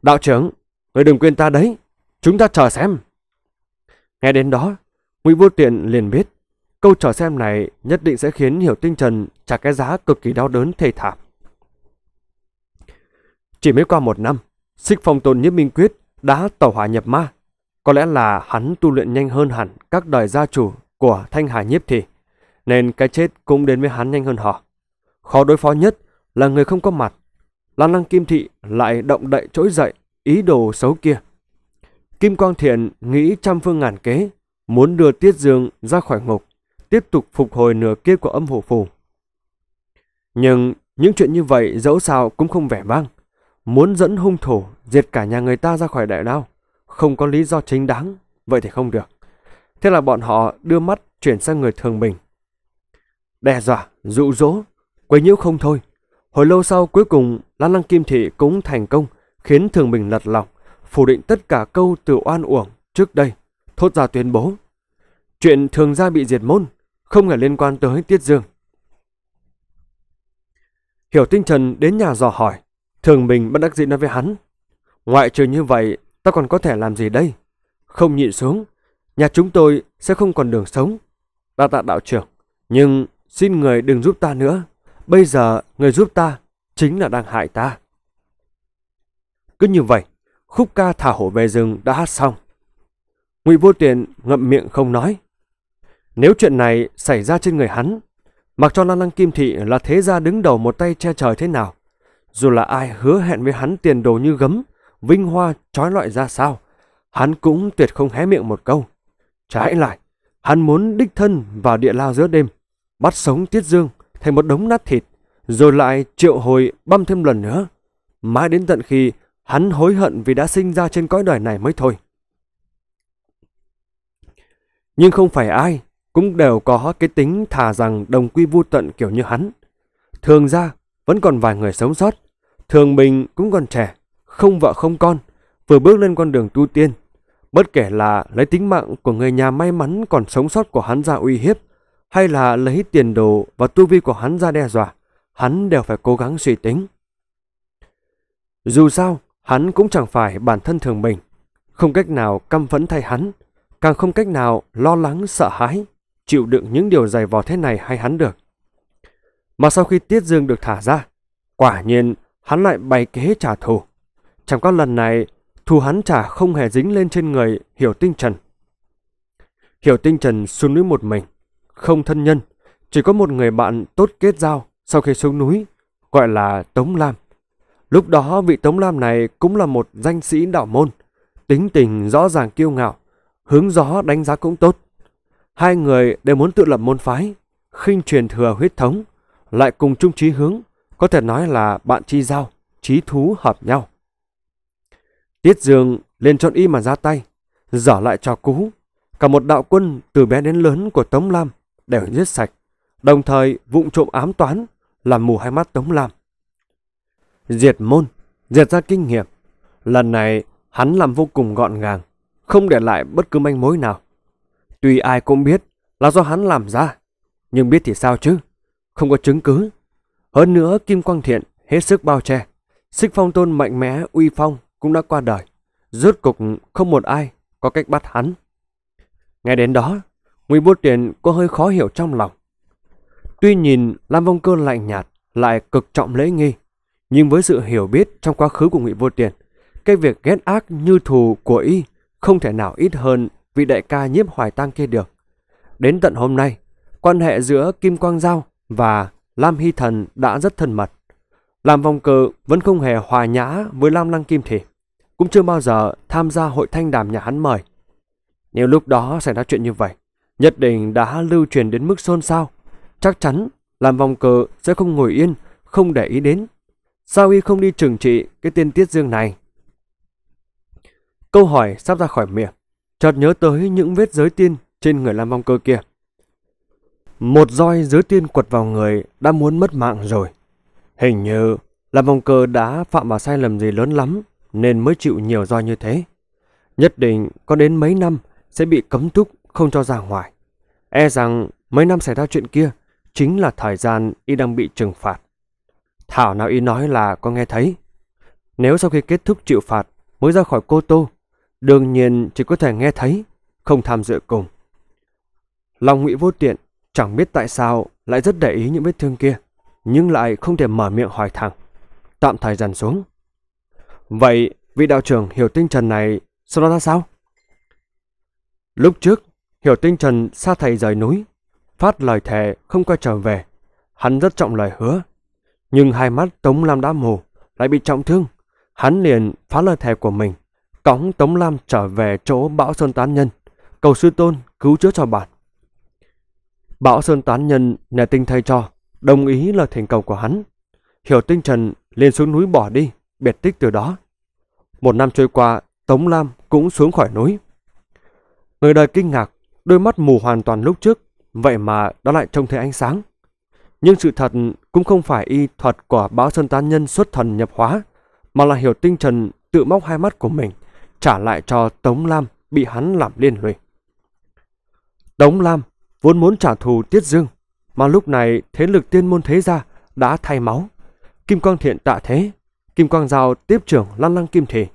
Đạo trưởng, người đừng quên ta đấy, chúng ta chờ xem. Nghe đến đó, Ngụy Vô Tiện liền biết, câu chờ xem này nhất định sẽ khiến Hiểu Tinh Trần trả cái giá cực kỳ đau đớn thê thảm. Chỉ mới qua một năm, Xích phong tôn nhất minh quyết đã tẩu hỏa nhập ma. Có lẽ là hắn tu luyện nhanh hơn hẳn các đời gia chủ của Thanh Hải Nhiếp Thị, nên cái chết cũng đến với hắn nhanh hơn họ. Khó đối phó nhất là người không có mặt. Lan lăng kim thị lại động đậy trỗi dậy ý đồ xấu kia. Kim Quang Thiện nghĩ trăm phương ngàn kế, muốn đưa Tiết Dương ra khỏi ngục, tiếp tục phục hồi nửa kia của âm hộ phù. Nhưng những chuyện như vậy dẫu sao cũng không vẻ vang. Muốn dẫn hung thủ diệt cả nhà người ta ra khỏi đại lao, không có lý do chính đáng, vậy thì không được. Thế là bọn họ đưa mắt chuyển sang người thường bình. Đe dọa, dụ dỗ, quấy nhiễu không thôi. Hồi lâu sau cuối cùng Lan Lăng Kim Thị cũng thành công khiến thường bình lật lọc, phủ định tất cả câu từ oan uổng trước đây, thốt ra tuyên bố. Chuyện thường gia bị diệt môn, không hề liên quan tới Tiết Dương. Hiểu Tinh Trần đến nhà dò hỏi, Thường mình bất đắc dĩ nói với hắn. Ngoại trừ như vậy, ta còn có thể làm gì đây? Không nhịn xuống, nhà chúng tôi sẽ không còn đường sống. Ta tạ đạo trưởng, nhưng xin người đừng giúp ta nữa. Bây giờ người giúp ta chính là đang hại ta. Cứ như vậy, khúc ca thả hổ về rừng đã hát xong. Ngụy Vô Tiền ngậm miệng không nói. Nếu chuyện này xảy ra trên người hắn, mặc cho Lan Lăng Kim Thị là thế gia đứng đầu một tay che trời thế nào, dù là ai hứa hẹn với hắn tiền đồ như gấm, vinh hoa trói lọi ra sao, hắn cũng tuyệt không hé miệng một câu. Trái lại, hắn muốn đích thân vào địa lao giữa đêm, bắt sống Tiết Dương thành một đống nát thịt, rồi lại triệu hồi băm thêm lần nữa. Mãi đến tận khi hắn hối hận vì đã sinh ra trên cõi đời này mới thôi. Nhưng không phải ai cũng đều có cái tính thà rằng đồng quy vô tận kiểu như hắn. Thường ra, vẫn còn vài người sống sót. Thường mình cũng còn trẻ, không vợ không con, vừa bước lên con đường tu tiên. Bất kể là lấy tính mạng của người nhà may mắn còn sống sót của hắn ra uy hiếp, hay là lấy tiền đồ và tu vi của hắn ra đe dọa, hắn đều phải cố gắng suy tính. Dù sao, hắn cũng chẳng phải bản thân thường mình, không cách nào căm phẫn thay hắn, càng không cách nào lo lắng sợ hãi, chịu đựng những điều dày vò thế này hay hắn được. Mà sau khi Tiết Dương được thả ra, quả nhiên hắn lại bày kế trả thù. Trong các lần này, thù hắn trả không hề dính lên trên người Hiểu Tinh Trần. Hiểu Tinh Trần xuống núi một mình, không thân nhân, chỉ có một người bạn tốt kết giao sau khi xuống núi, gọi là Tống Lam. Lúc đó vị Tống Lam này cũng là một danh sĩ đạo môn, tính tình rõ ràng kiêu ngạo, hướng gió đánh giá cũng tốt. Hai người đều muốn tự lập môn phái, khinh truyền thừa huyết thống, lại cùng chung chí hướng, có thể nói là bạn chi giao, chí thú hợp nhau. Tiết Dương liền chọn y mà ra tay, dở lại trò cũ. Cả một đạo quân từ bé đến lớn của Tống Lam đều giết sạch, đồng thời vụng trộm ám toán, làm mù hai mắt Tống Lam. Diệt môn, diệt ra kinh nghiệm. Lần này hắn làm vô cùng gọn gàng, không để lại bất cứ manh mối nào. Tuy ai cũng biết là do hắn làm ra, nhưng biết thì sao chứ? không có chứng cứ. Hơn nữa Kim Quang Thiện hết sức bao che. Xích phong tôn mạnh mẽ uy phong cũng đã qua đời. Rốt cục không một ai có cách bắt hắn. Nghe đến đó, Ngụy Bút Tiền có hơi khó hiểu trong lòng. Tuy nhìn Lam Vong Cơ lạnh nhạt lại cực trọng lễ nghi, nhưng với sự hiểu biết trong quá khứ của Ngụy Vô Tiền, cái việc ghét ác như thù của y không thể nào ít hơn vị đại ca nhiếp hoài tăng kia được. Đến tận hôm nay, quan hệ giữa Kim Quang Giao và Lam Hy Thần đã rất thân mật. Lam Vong Cơ vẫn không hề hòa nhã với Lam Lăng Kim Thể, cũng chưa bao giờ tham gia hội thanh đàm nhà hắn mời. Nếu lúc đó xảy ra chuyện như vậy, nhất định đã lưu truyền đến mức xôn xao. Chắc chắn Lam Vong Cơ sẽ không ngồi yên, không để ý đến. Sao y không đi trừng trị cái tiên tiết dương này? Câu hỏi sắp ra khỏi miệng, chợt nhớ tới những vết giới tiên trên người Lam Vong Cơ kia. Một roi dưới tiên quật vào người đã muốn mất mạng rồi. Hình như là vòng cờ đã phạm vào sai lầm gì lớn lắm nên mới chịu nhiều roi như thế. Nhất định có đến mấy năm sẽ bị cấm túc không cho ra ngoài. E rằng mấy năm xảy ra chuyện kia chính là thời gian y đang bị trừng phạt. Thảo nào y nói là có nghe thấy. Nếu sau khi kết thúc chịu phạt mới ra khỏi cô tô, đương nhiên chỉ có thể nghe thấy, không tham dự cùng. Lòng ngụy vô tiện Chẳng biết tại sao lại rất để ý những vết thương kia, nhưng lại không thể mở miệng hỏi thẳng. Tạm thời dần xuống. Vậy, vị đạo trưởng hiểu tinh trần này sau đó ra sao? Lúc trước, hiểu tinh trần xa thầy rời núi, phát lời thề không quay trở về. Hắn rất trọng lời hứa, nhưng hai mắt Tống Lam đã mù, lại bị trọng thương. Hắn liền phá lời thề của mình, cõng Tống Lam trở về chỗ bão sơn tán nhân, cầu sư tôn cứu chữa cho bạn. Bảo Sơn Tán Nhân nhà tinh thay cho, đồng ý lời thỉnh cầu của hắn. Hiểu tinh trần lên xuống núi bỏ đi, biệt tích từ đó. Một năm trôi qua, Tống Lam cũng xuống khỏi núi. Người đời kinh ngạc, đôi mắt mù hoàn toàn lúc trước, vậy mà nó lại trông thấy ánh sáng. Nhưng sự thật cũng không phải y thuật của Báo Sơn Tán Nhân xuất thần nhập hóa, mà là hiểu tinh trần tự móc hai mắt của mình, trả lại cho Tống Lam bị hắn làm liên lụy. Tống Lam vốn muốn trả thù Tiết Dương, mà lúc này thế lực tiên môn thế gia đã thay máu. Kim Quang Thiện tạ thế, Kim Quang Giao tiếp trưởng lăn Lăng Kim Thể,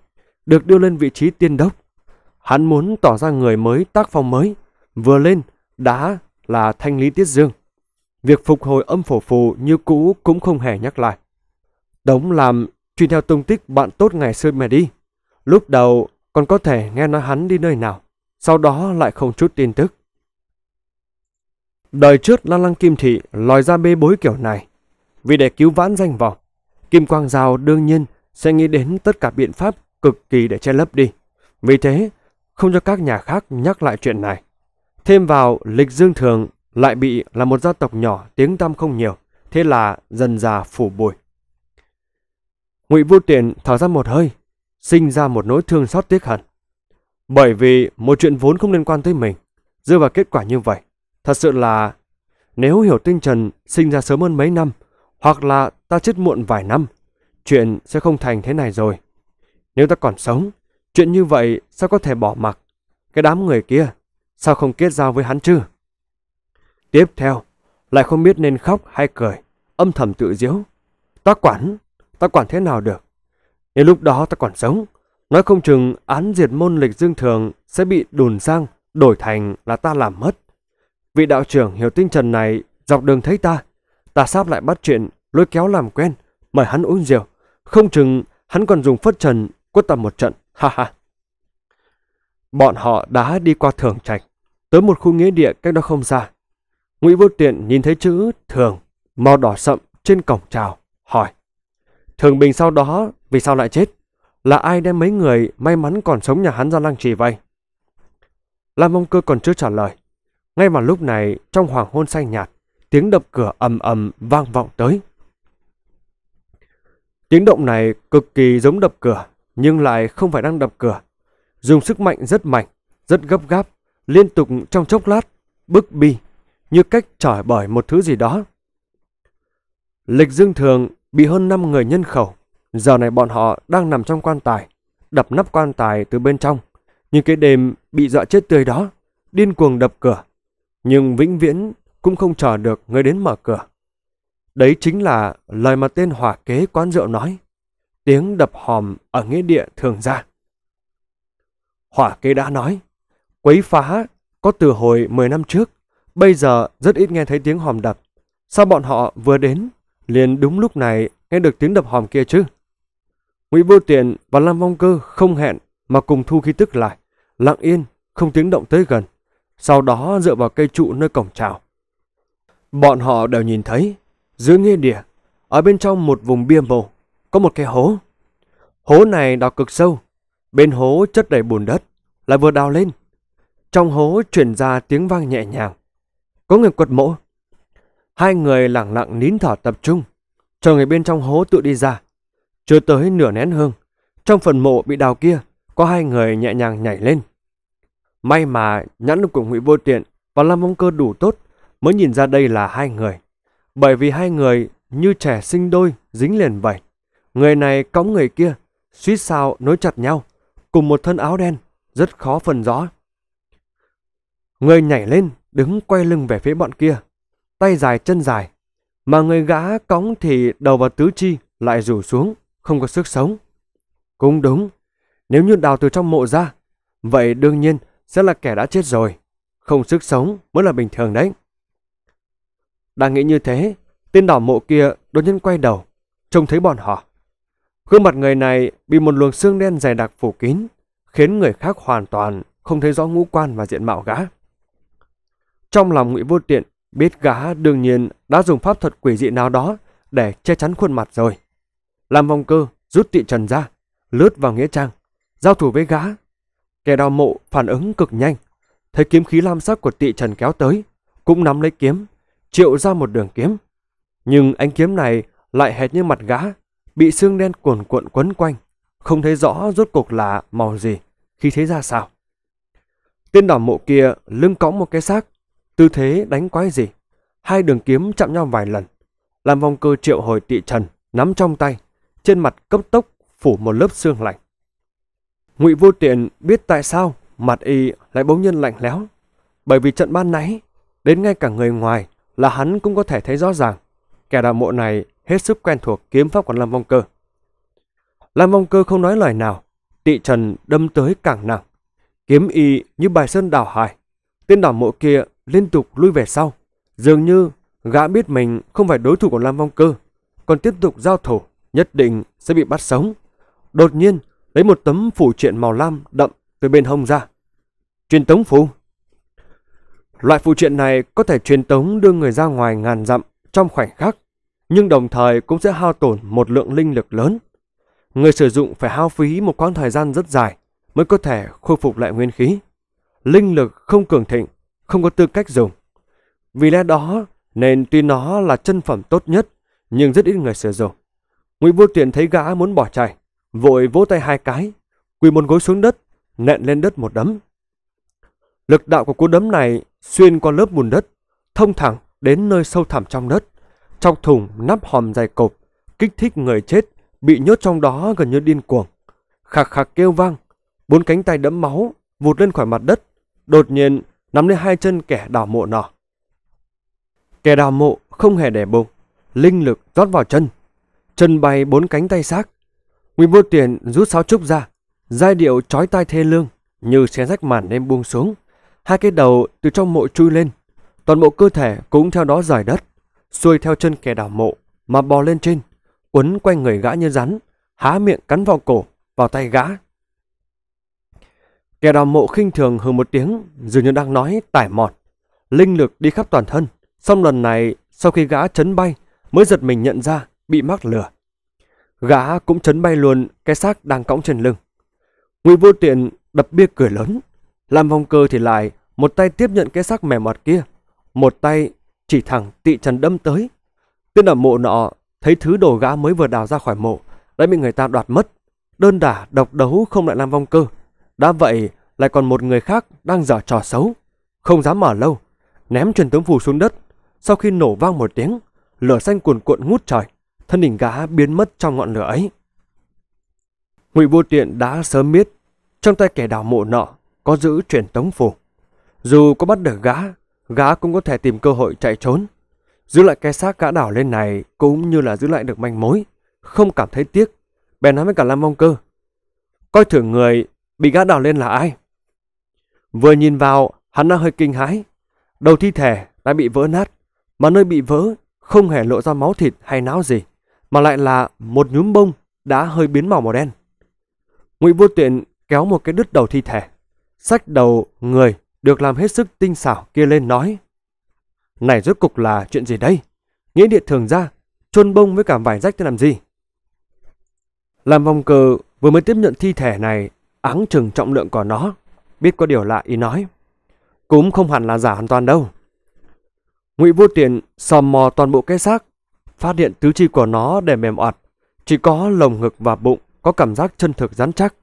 được đưa lên vị trí tiên đốc. Hắn muốn tỏ ra người mới tác phong mới, vừa lên đã là thanh lý Tiết Dương. Việc phục hồi âm phổ phù như cũ cũng không hề nhắc lại. Đống làm truy theo tung tích bạn tốt ngày xưa mà đi. Lúc đầu còn có thể nghe nói hắn đi nơi nào, sau đó lại không chút tin tức. Đời trước Lan Lăng Kim Thị lòi ra bê bối kiểu này. Vì để cứu vãn danh vọng, Kim Quang Giao đương nhiên sẽ nghĩ đến tất cả biện pháp cực kỳ để che lấp đi. Vì thế, không cho các nhà khác nhắc lại chuyện này. Thêm vào, lịch dương thường lại bị là một gia tộc nhỏ tiếng tăm không nhiều, thế là dần già phủ bụi. Ngụy Vô Tiện thở ra một hơi, sinh ra một nỗi thương xót tiếc hận. Bởi vì một chuyện vốn không liên quan tới mình, dựa vào kết quả như vậy, Thật sự là nếu hiểu tinh trần sinh ra sớm hơn mấy năm, hoặc là ta chết muộn vài năm, chuyện sẽ không thành thế này rồi. Nếu ta còn sống, chuyện như vậy sao có thể bỏ mặc? Cái đám người kia, sao không kết giao với hắn chứ? Tiếp theo, lại không biết nên khóc hay cười, âm thầm tự diếu. Ta quản, ta quản thế nào được? Nếu lúc đó ta còn sống, nói không chừng án diệt môn lịch dương thường sẽ bị đùn sang, đổi thành là ta làm mất. Vị đạo trưởng hiểu tinh trần này dọc đường thấy ta. Ta sắp lại bắt chuyện, lôi kéo làm quen, mời hắn uống rượu. Không chừng hắn còn dùng phất trần quất tầm một trận. Ha ha. Bọn họ đã đi qua thường trạch, tới một khu nghĩa địa cách đó không xa. Ngụy vô tiện nhìn thấy chữ thường màu đỏ sậm trên cổng trào, hỏi. Thường bình sau đó vì sao lại chết? Là ai đem mấy người may mắn còn sống nhà hắn ra lăng trì vậy? Lam Mông Cơ còn chưa trả lời. Ngay vào lúc này, trong hoàng hôn xanh nhạt, tiếng đập cửa ầm ầm vang vọng tới. Tiếng động này cực kỳ giống đập cửa, nhưng lại không phải đang đập cửa. Dùng sức mạnh rất mạnh, rất gấp gáp, liên tục trong chốc lát, bức bi, như cách trỏi bởi một thứ gì đó. Lịch Dương Thường bị hơn 5 người nhân khẩu, giờ này bọn họ đang nằm trong quan tài, đập nắp quan tài từ bên trong. Như cái đêm bị dọa chết tươi đó, điên cuồng đập cửa, nhưng vĩnh viễn cũng không chờ được người đến mở cửa. Đấy chính là lời mà tên hỏa kế quán rượu nói, tiếng đập hòm ở nghĩa địa thường ra. Hỏa kế đã nói, quấy phá có từ hồi 10 năm trước, bây giờ rất ít nghe thấy tiếng hòm đập. Sao bọn họ vừa đến, liền đúng lúc này nghe được tiếng đập hòm kia chứ? Ngụy Vô Tiện và Lam Vong Cơ không hẹn mà cùng thu khí tức lại, lặng yên, không tiếng động tới gần sau đó dựa vào cây trụ nơi cổng chào. Bọn họ đều nhìn thấy, dưới nghĩa địa, ở bên trong một vùng bia mộ, có một cái hố. Hố này đào cực sâu, bên hố chất đầy bùn đất, lại vừa đào lên. Trong hố chuyển ra tiếng vang nhẹ nhàng. Có người quật mộ. Hai người lặng lặng nín thở tập trung, chờ người bên trong hố tự đi ra. Chưa tới nửa nén hương, trong phần mộ bị đào kia, có hai người nhẹ nhàng nhảy lên. May mà nhãn lực của Ngụy Vô Tiện và Lam Vong Cơ đủ tốt mới nhìn ra đây là hai người. Bởi vì hai người như trẻ sinh đôi dính liền vậy. Người này cõng người kia, suýt sao nối chặt nhau, cùng một thân áo đen, rất khó phân rõ. Người nhảy lên, đứng quay lưng về phía bọn kia, tay dài chân dài, mà người gã cõng thì đầu và tứ chi lại rủ xuống, không có sức sống. Cũng đúng, nếu như đào từ trong mộ ra, vậy đương nhiên sẽ là kẻ đã chết rồi. Không sức sống mới là bình thường đấy. Đang nghĩ như thế, tên đỏ mộ kia đột nhiên quay đầu, trông thấy bọn họ. Gương mặt người này bị một luồng xương đen dày đặc phủ kín, khiến người khác hoàn toàn không thấy rõ ngũ quan và diện mạo gã. Trong lòng Ngụy Vô Tiện biết gã đương nhiên đã dùng pháp thuật quỷ dị nào đó để che chắn khuôn mặt rồi. Làm vòng cơ rút tị trần ra, lướt vào nghĩa trang, giao thủ với gã Kẻ đào mộ phản ứng cực nhanh, thấy kiếm khí lam sắc của tị trần kéo tới, cũng nắm lấy kiếm, triệu ra một đường kiếm. Nhưng ánh kiếm này lại hệt như mặt gã, bị xương đen cuồn cuộn quấn quanh, không thấy rõ rốt cuộc là màu gì, khi thế ra sao. Tên đào mộ kia lưng cõng một cái xác, tư thế đánh quái gì. Hai đường kiếm chạm nhau vài lần, làm vòng cơ triệu hồi tị trần nắm trong tay, trên mặt cấp tốc phủ một lớp xương lạnh. Ngụy Vô Tiện biết tại sao mặt y lại bỗng nhiên lạnh lẽo, bởi vì trận ban nãy, đến ngay cả người ngoài là hắn cũng có thể thấy rõ ràng, kẻ đạo mộ này hết sức quen thuộc kiếm pháp của Lâm Vong Cơ. Lam Vong Cơ không nói lời nào, tị trần đâm tới càng nặng. Kiếm y như bài sơn đảo hải, tên đảo mộ kia liên tục lui về sau. Dường như gã biết mình không phải đối thủ của Lam Vong Cơ, còn tiếp tục giao thủ nhất định sẽ bị bắt sống. Đột nhiên, lấy một tấm phủ triện màu lam đậm từ bên hông ra. Truyền tống phù. Loại phụ triện này có thể truyền tống đưa người ra ngoài ngàn dặm trong khoảnh khắc, nhưng đồng thời cũng sẽ hao tổn một lượng linh lực lớn. Người sử dụng phải hao phí một quãng thời gian rất dài mới có thể khôi phục lại nguyên khí. Linh lực không cường thịnh, không có tư cách dùng. Vì lẽ đó, nên tuy nó là chân phẩm tốt nhất, nhưng rất ít người sử dụng. Ngụy Vô Tiện thấy gã muốn bỏ chạy, vội vỗ tay hai cái, quỳ một gối xuống đất, nện lên đất một đấm. Lực đạo của cú đấm này xuyên qua lớp bùn đất, thông thẳng đến nơi sâu thẳm trong đất, trong thùng nắp hòm dày cộp, kích thích người chết bị nhốt trong đó gần như điên cuồng. Khạc khạc kêu vang, bốn cánh tay đẫm máu vụt lên khỏi mặt đất, đột nhiên nắm lên hai chân kẻ đào mộ nọ. Kẻ đào mộ không hề để bụng, linh lực rót vào chân. Chân bay bốn cánh tay xác, Nguyễn Vô Tiền rút sáo trúc ra, giai điệu trói tai thê lương, như xé rách màn đêm buông xuống. Hai cái đầu từ trong mộ chui lên, toàn bộ cơ thể cũng theo đó rời đất, xuôi theo chân kẻ đào mộ mà bò lên trên, quấn quanh người gã như rắn, há miệng cắn vào cổ, vào tay gã. Kẻ đào mộ khinh thường hừ một tiếng, dường như đang nói tải mọt. Linh lực đi khắp toàn thân, xong lần này sau khi gã chấn bay mới giật mình nhận ra bị mắc lửa. Gã cũng chấn bay luôn cái xác đang cõng trên lưng. Ngụy Vô Tiện đập bia cười lớn. làm Vong Cơ thì lại một tay tiếp nhận cái xác mềm mọt kia. Một tay chỉ thẳng tị trần đâm tới. Tên ở mộ nọ thấy thứ đồ gã mới vừa đào ra khỏi mộ đã bị người ta đoạt mất. Đơn đả độc đấu không lại làm Vong Cơ. Đã vậy lại còn một người khác đang giở trò xấu. Không dám mở lâu. Ném truyền tướng phù xuống đất. Sau khi nổ vang một tiếng, lửa xanh cuồn cuộn ngút trời thân hình gã biến mất trong ngọn lửa ấy. Ngụy Vô Tiện đã sớm biết, trong tay kẻ đào mộ nọ có giữ truyền tống phù. Dù có bắt được gã, gã cũng có thể tìm cơ hội chạy trốn. Giữ lại cái xác gã đảo lên này cũng như là giữ lại được manh mối, không cảm thấy tiếc. Bèn nói với cả Lam Mong Cơ. Coi thử người bị gã đào lên là ai? Vừa nhìn vào, hắn đã hơi kinh hãi. Đầu thi thể đã bị vỡ nát, mà nơi bị vỡ không hề lộ ra máu thịt hay não gì mà lại là một nhúm bông đã hơi biến màu màu đen. Ngụy Vô Tiện kéo một cái đứt đầu thi thể, sách đầu người được làm hết sức tinh xảo kia lên nói. Này rốt cục là chuyện gì đây? Nghĩa địa thường ra, chôn bông với cả vải rách thế làm gì? Làm vòng cờ vừa mới tiếp nhận thi thể này, áng chừng trọng lượng của nó, biết có điều lạ ý nói. Cũng không hẳn là giả hoàn toàn đâu. Ngụy Vô Tiện sò mò toàn bộ cái xác phát hiện tứ chi của nó để mềm oặt, chỉ có lồng ngực và bụng có cảm giác chân thực rắn chắc.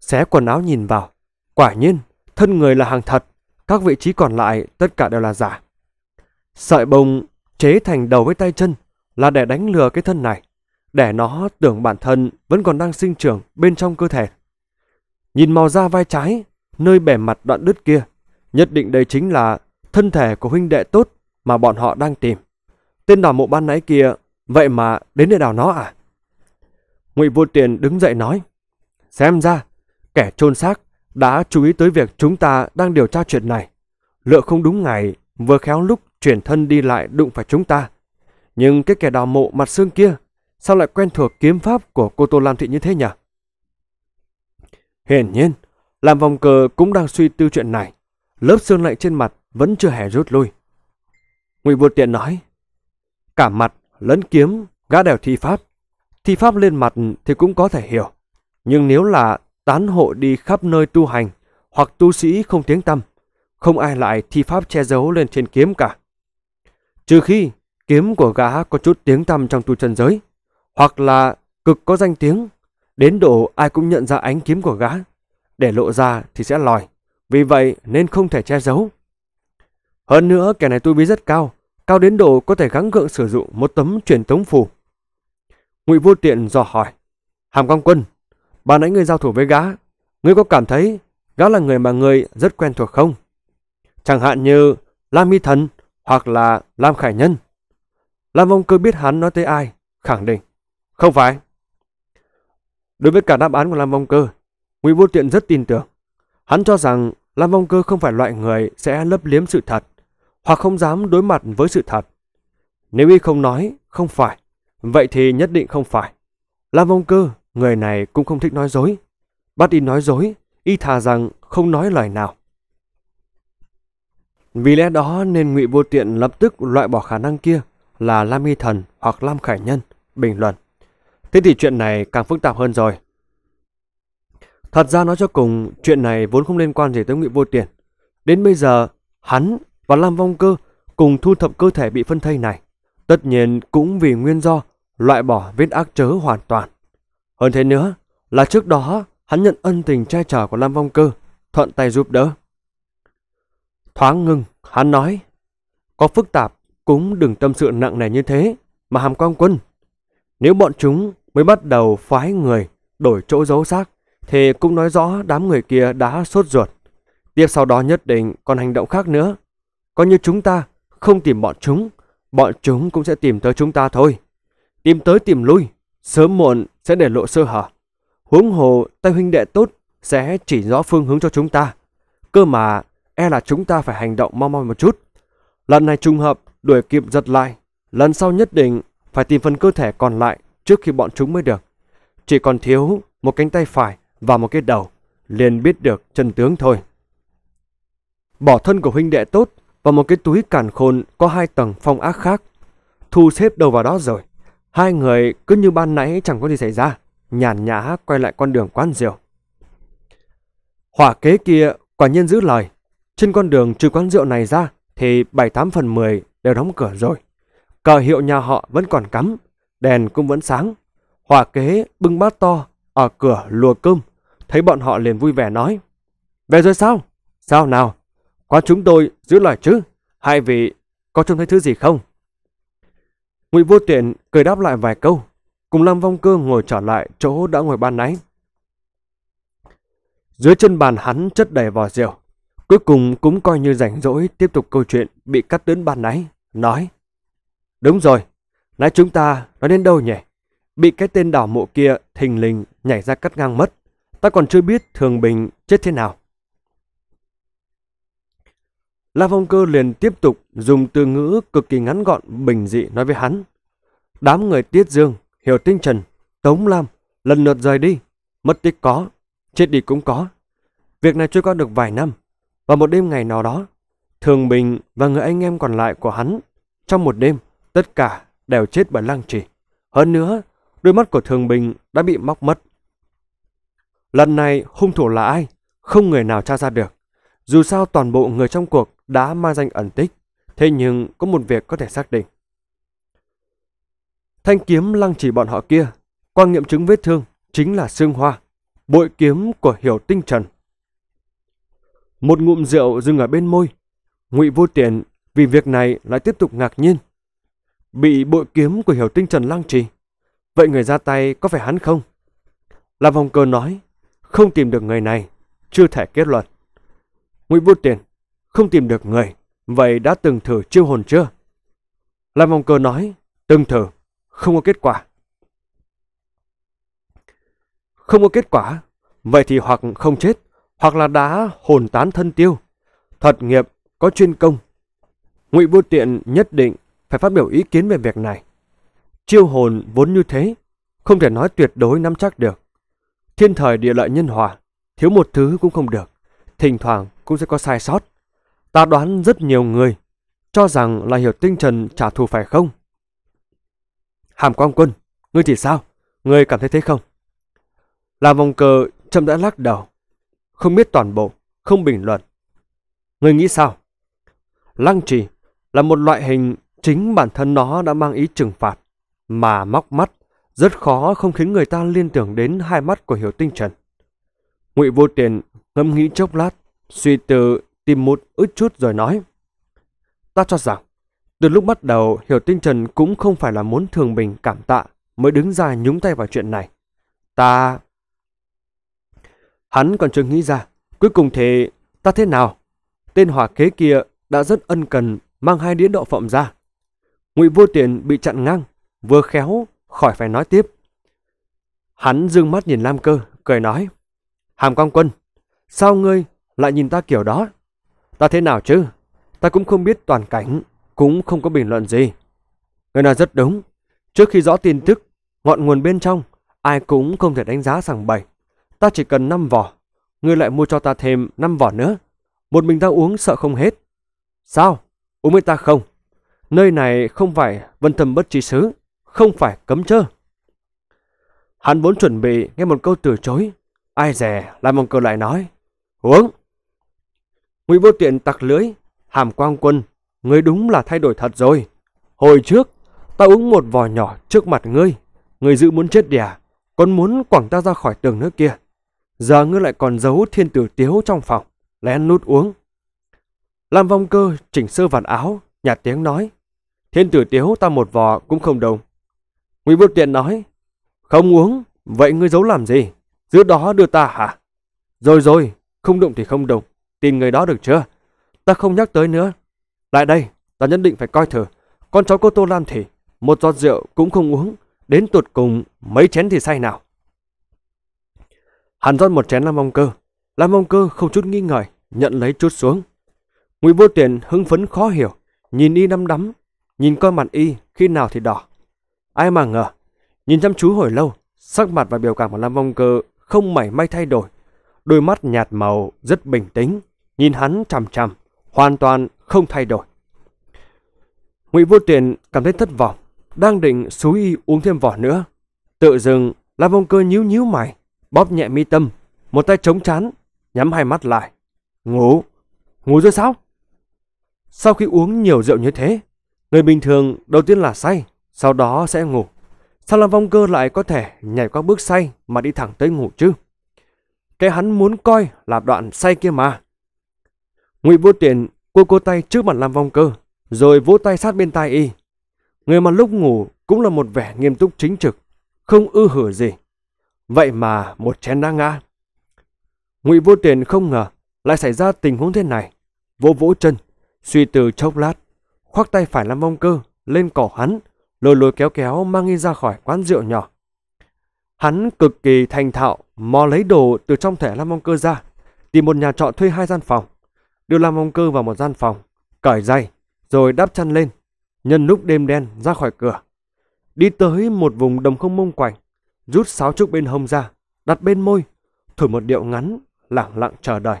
Xé quần áo nhìn vào, quả nhiên, thân người là hàng thật, các vị trí còn lại tất cả đều là giả. Sợi bông chế thành đầu với tay chân là để đánh lừa cái thân này, để nó tưởng bản thân vẫn còn đang sinh trưởng bên trong cơ thể. Nhìn màu da vai trái, nơi bẻ mặt đoạn đứt kia, nhất định đây chính là thân thể của huynh đệ tốt mà bọn họ đang tìm. Tên đào mộ ban nãy kia, vậy mà đến để đào nó à? Ngụy Vô Tiền đứng dậy nói, xem ra, kẻ trôn xác đã chú ý tới việc chúng ta đang điều tra chuyện này. Lựa không đúng ngày, vừa khéo lúc chuyển thân đi lại đụng phải chúng ta. Nhưng cái kẻ đào mộ mặt xương kia, sao lại quen thuộc kiếm pháp của cô Tô Lam Thị như thế nhỉ? Hiển nhiên, làm vòng cờ cũng đang suy tư chuyện này. Lớp xương lạnh trên mặt vẫn chưa hề rút lui. Ngụy Vô Tiện nói, Cả mặt, lẫn kiếm, gã đều thi pháp. Thi pháp lên mặt thì cũng có thể hiểu. Nhưng nếu là tán hộ đi khắp nơi tu hành, hoặc tu sĩ không tiếng tâm, không ai lại thi pháp che giấu lên trên kiếm cả. Trừ khi kiếm của gã có chút tiếng tăm trong tu chân giới, hoặc là cực có danh tiếng, đến độ ai cũng nhận ra ánh kiếm của gã, để lộ ra thì sẽ lòi, vì vậy nên không thể che giấu. Hơn nữa kẻ này tu vi rất cao, cao đến độ có thể gắng gượng sử dụng một tấm truyền tống phù. Ngụy Vô Tiện dò hỏi, Hàm Quang Quân, bà nãy người giao thủ với gã, người có cảm thấy gã là người mà người rất quen thuộc không? Chẳng hạn như Lam Mi Thần hoặc là Lam Khải Nhân. Lam Vong Cơ biết hắn nói tới ai, khẳng định, không phải. Đối với cả đáp án của Lam Vong Cơ, Ngụy Vô Tiện rất tin tưởng. Hắn cho rằng Lam Vong Cơ không phải loại người sẽ lấp liếm sự thật hoặc không dám đối mặt với sự thật. Nếu y không nói, không phải, vậy thì nhất định không phải. Lam Vong Cơ, người này cũng không thích nói dối. Bắt y nói dối, y thà rằng không nói lời nào. Vì lẽ đó nên ngụy Vô Tiện lập tức loại bỏ khả năng kia là Lam Y Thần hoặc Lam Khải Nhân, bình luận. Thế thì chuyện này càng phức tạp hơn rồi. Thật ra nói cho cùng, chuyện này vốn không liên quan gì tới ngụy Vô Tiện. Đến bây giờ, hắn và Lam Vong Cơ cùng thu thập cơ thể bị phân thây này. Tất nhiên cũng vì nguyên do loại bỏ vết ác chớ hoàn toàn. Hơn thế nữa là trước đó hắn nhận ân tình che chở của Lam Vong Cơ, thuận tay giúp đỡ. Thoáng ngưng, hắn nói, có phức tạp cũng đừng tâm sự nặng nề như thế mà hàm quang quân. Nếu bọn chúng mới bắt đầu phái người đổi chỗ giấu xác thì cũng nói rõ đám người kia đã sốt ruột. Tiếp sau đó nhất định còn hành động khác nữa Coi như chúng ta không tìm bọn chúng, bọn chúng cũng sẽ tìm tới chúng ta thôi. Tìm tới tìm lui, sớm muộn sẽ để lộ sơ hở. Huống hồ tay huynh đệ tốt sẽ chỉ rõ phương hướng cho chúng ta. Cơ mà e là chúng ta phải hành động mau mau một chút. Lần này trùng hợp đuổi kịp giật lại, lần sau nhất định phải tìm phần cơ thể còn lại trước khi bọn chúng mới được. Chỉ còn thiếu một cánh tay phải và một cái đầu, liền biết được chân tướng thôi. Bỏ thân của huynh đệ tốt và một cái túi cản khôn có hai tầng phong ác khác. Thu xếp đầu vào đó rồi. Hai người cứ như ban nãy chẳng có gì xảy ra, nhàn nhã quay lại con đường quán rượu. Hỏa kế kia quả nhiên giữ lời. Trên con đường trừ quán rượu này ra thì 78 phần 10 đều đóng cửa rồi. Cờ hiệu nhà họ vẫn còn cắm, đèn cũng vẫn sáng. Hỏa kế bưng bát to ở cửa lùa cơm, thấy bọn họ liền vui vẻ nói. Về rồi sao? Sao nào? Có chúng tôi giữ lời chứ? Hai vị có trông thấy thứ gì không? Ngụy Vô Tiện cười đáp lại vài câu, cùng Lâm Vong Cơ ngồi trở lại chỗ đã ngồi ban nãy. Dưới chân bàn hắn chất đầy vò rượu, cuối cùng cũng coi như rảnh rỗi tiếp tục câu chuyện bị cắt đến ban nãy, nói. Đúng rồi, nãy chúng ta nói đến đâu nhỉ? Bị cái tên đảo mộ kia thình lình nhảy ra cắt ngang mất. Ta còn chưa biết Thường Bình chết thế nào. La Phong Cơ liền tiếp tục dùng từ ngữ cực kỳ ngắn gọn bình dị nói với hắn. Đám người Tiết Dương, Hiểu Tinh Trần, Tống Lam lần lượt rời đi, mất tích có, chết đi cũng có. Việc này chưa qua được vài năm, và một đêm ngày nào đó, Thường Bình và người anh em còn lại của hắn trong một đêm tất cả đều chết bởi lăng trì. Hơn nữa, đôi mắt của Thường Bình đã bị móc mất. Lần này hung thủ là ai? Không người nào tra ra được. Dù sao toàn bộ người trong cuộc đã mang danh ẩn tích, thế nhưng có một việc có thể xác định. Thanh kiếm lăng chỉ bọn họ kia, qua nghiệm chứng vết thương chính là xương hoa, bội kiếm của hiểu tinh trần. Một ngụm rượu dừng ở bên môi, ngụy vô tiền vì việc này lại tiếp tục ngạc nhiên. Bị bội kiếm của hiểu tinh trần lăng trì, vậy người ra tay có phải hắn không? là vòng cờ nói, không tìm được người này, chưa thể kết luận. Ngụy Vô Tiền, không tìm được người, vậy đã từng thử chiêu hồn chưa? Lam Vong Cơ nói, từng thử, không có kết quả. Không có kết quả, vậy thì hoặc không chết, hoặc là đã hồn tán thân tiêu. Thật nghiệp, có chuyên công. Ngụy Vô Tiện nhất định phải phát biểu ý kiến về việc này. Chiêu hồn vốn như thế, không thể nói tuyệt đối nắm chắc được. Thiên thời địa lợi nhân hòa, thiếu một thứ cũng không được. Thỉnh thoảng cũng sẽ có sai sót. Ta đoán rất nhiều người cho rằng là hiểu tinh trần trả thù phải không? Hàm Quang Quân, ngươi thì sao? Ngươi cảm thấy thế không? Làm vòng cờ chậm đã lắc đầu. Không biết toàn bộ, không bình luận. Ngươi nghĩ sao? Lăng trì là một loại hình chính bản thân nó đã mang ý trừng phạt, mà móc mắt rất khó không khiến người ta liên tưởng đến hai mắt của Hiểu Tinh Trần. Ngụy Vô Tiền ngẫm nghĩ chốc lát, Suy tư tìm một ít chút rồi nói. Ta cho rằng, từ lúc bắt đầu Hiểu Tinh Trần cũng không phải là muốn thường bình cảm tạ mới đứng ra nhúng tay vào chuyện này. Ta... Hắn còn chưa nghĩ ra, cuối cùng thì ta thế nào? Tên hỏa kế kia đã rất ân cần mang hai đĩa đậu phộng ra. Ngụy Vô Tiện bị chặn ngang, vừa khéo khỏi phải nói tiếp. Hắn dương mắt nhìn Lam Cơ, cười nói: "Hàm Quang Quân, sao ngươi lại nhìn ta kiểu đó. Ta thế nào chứ? Ta cũng không biết toàn cảnh, cũng không có bình luận gì. Người nào rất đúng. Trước khi rõ tin tức, ngọn nguồn bên trong, ai cũng không thể đánh giá sằng bậy. Ta chỉ cần 5 vỏ, ngươi lại mua cho ta thêm 5 vỏ nữa. Một mình ta uống sợ không hết. Sao? Uống với ta không? Nơi này không phải vân thầm bất trí xứ, không phải cấm chơ. Hắn vốn chuẩn bị nghe một câu từ chối. Ai dè, lại mong cờ lại nói. Uống! Ngụy Vô Tiện tặc lưới, Hàm Quang Quân, ngươi đúng là thay đổi thật rồi. Hồi trước, ta uống một vò nhỏ trước mặt ngươi, ngươi dự muốn chết đẻ, còn muốn quẳng ta ra khỏi tường nữa kia. Giờ ngươi lại còn giấu thiên tử tiếu trong phòng, lén nút uống. Lam Vong Cơ chỉnh sơ vạt áo, nhạt tiếng nói, thiên tử tiếu ta một vò cũng không đồng. Ngụy Vô Tiện nói, không uống, vậy ngươi giấu làm gì? Giữa đó đưa ta hả? Rồi rồi, không đụng thì không đụng. Tin người đó được chưa? Ta không nhắc tới nữa. Lại đây, ta nhất định phải coi thử. Con cháu cô Tô Lam thì một giọt rượu cũng không uống. Đến tuột cùng mấy chén thì say nào? Hắn rót một chén Lam Mông Cơ. Lam Mông Cơ không chút nghi ngờ, nhận lấy chút xuống. Ngụy Vô Tiền hưng phấn khó hiểu, nhìn y năm đắm, nhìn coi mặt y khi nào thì đỏ. Ai mà ngờ, nhìn chăm chú hồi lâu, sắc mặt và biểu cảm của Lam Mông Cơ không mảy may thay đổi. Đôi mắt nhạt màu rất bình tĩnh, nhìn hắn chằm chằm, hoàn toàn không thay đổi. Ngụy Vô Tiền cảm thấy thất vọng, đang định xúi y uống thêm vỏ nữa. Tự dưng, La Vong Cơ nhíu nhíu mày, bóp nhẹ mi tâm, một tay chống chán, nhắm hai mắt lại. Ngủ, ngủ rồi sao? Sau khi uống nhiều rượu như thế, người bình thường đầu tiên là say, sau đó sẽ ngủ. Sao La Vong Cơ lại có thể nhảy qua bước say mà đi thẳng tới ngủ chứ? Cái hắn muốn coi là đoạn say kia mà. Ngụy Vô Tiện cô cô tay trước mặt Lam Vong Cơ, rồi vỗ tay sát bên tai y. Người mà lúc ngủ cũng là một vẻ nghiêm túc chính trực, không ư hử gì. Vậy mà một chén đã ngã. Ngụy Vô Tiền không ngờ lại xảy ra tình huống thế này. Vô vỗ chân, suy từ chốc lát, khoác tay phải Lam Vong Cơ lên cổ hắn, lôi lôi kéo kéo mang y ra khỏi quán rượu nhỏ. Hắn cực kỳ thành thạo mò lấy đồ từ trong thẻ Lam Vong Cơ ra, tìm một nhà trọ thuê hai gian phòng, đưa Lam Ông Cơ vào một gian phòng, cởi dây, rồi đắp chăn lên, nhân lúc đêm đen ra khỏi cửa. Đi tới một vùng đồng không mông quạnh, rút sáo trúc bên hông ra, đặt bên môi, thổi một điệu ngắn, lặng lặng chờ đợi.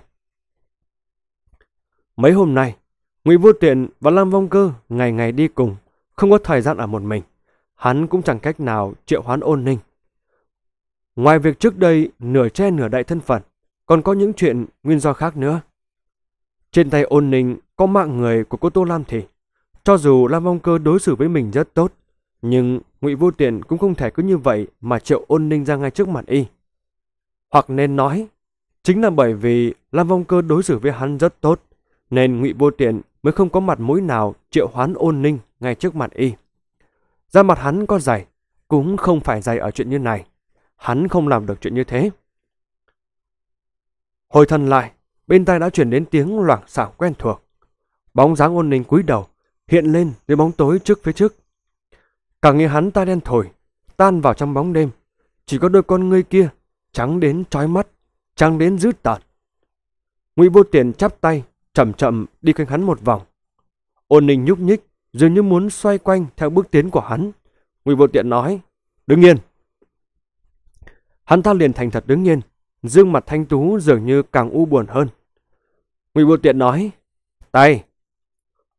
Mấy hôm nay, Ngụy Vô Tiện và Lam Vong Cơ ngày ngày đi cùng, không có thời gian ở một mình. Hắn cũng chẳng cách nào triệu hoán ôn ninh. Ngoài việc trước đây nửa che nửa đại thân phận, còn có những chuyện nguyên do khác nữa. Trên tay ôn ninh có mạng người của cô Tô Lam thì. Cho dù Lam Vong Cơ đối xử với mình rất tốt, nhưng ngụy Vô Tiện cũng không thể cứ như vậy mà triệu ôn ninh ra ngay trước mặt y. Hoặc nên nói, chính là bởi vì Lam Vong Cơ đối xử với hắn rất tốt, nên ngụy Vô Tiện mới không có mặt mũi nào triệu hoán ôn ninh ngay trước mặt y. Ra mặt hắn có dày, cũng không phải dày ở chuyện như này. Hắn không làm được chuyện như thế. Hồi thần lại, bên tai đã chuyển đến tiếng loảng xảo quen thuộc. Bóng dáng ôn ninh cúi đầu, hiện lên dưới bóng tối trước phía trước. Càng nghĩ hắn ta đen thổi, tan vào trong bóng đêm, chỉ có đôi con ngươi kia, trắng đến trói mắt, trắng đến dữ tợn. Ngụy Vô Tiền chắp tay, chậm chậm đi quanh hắn một vòng. Ôn Ninh nhúc nhích, dường như muốn xoay quanh theo bước tiến của hắn. Ngụy Vô Tiện nói, đứng yên. Hắn ta liền thành thật đứng yên, dương mặt thanh tú dường như càng u buồn hơn. Ngụy Vô Tiện nói, tay.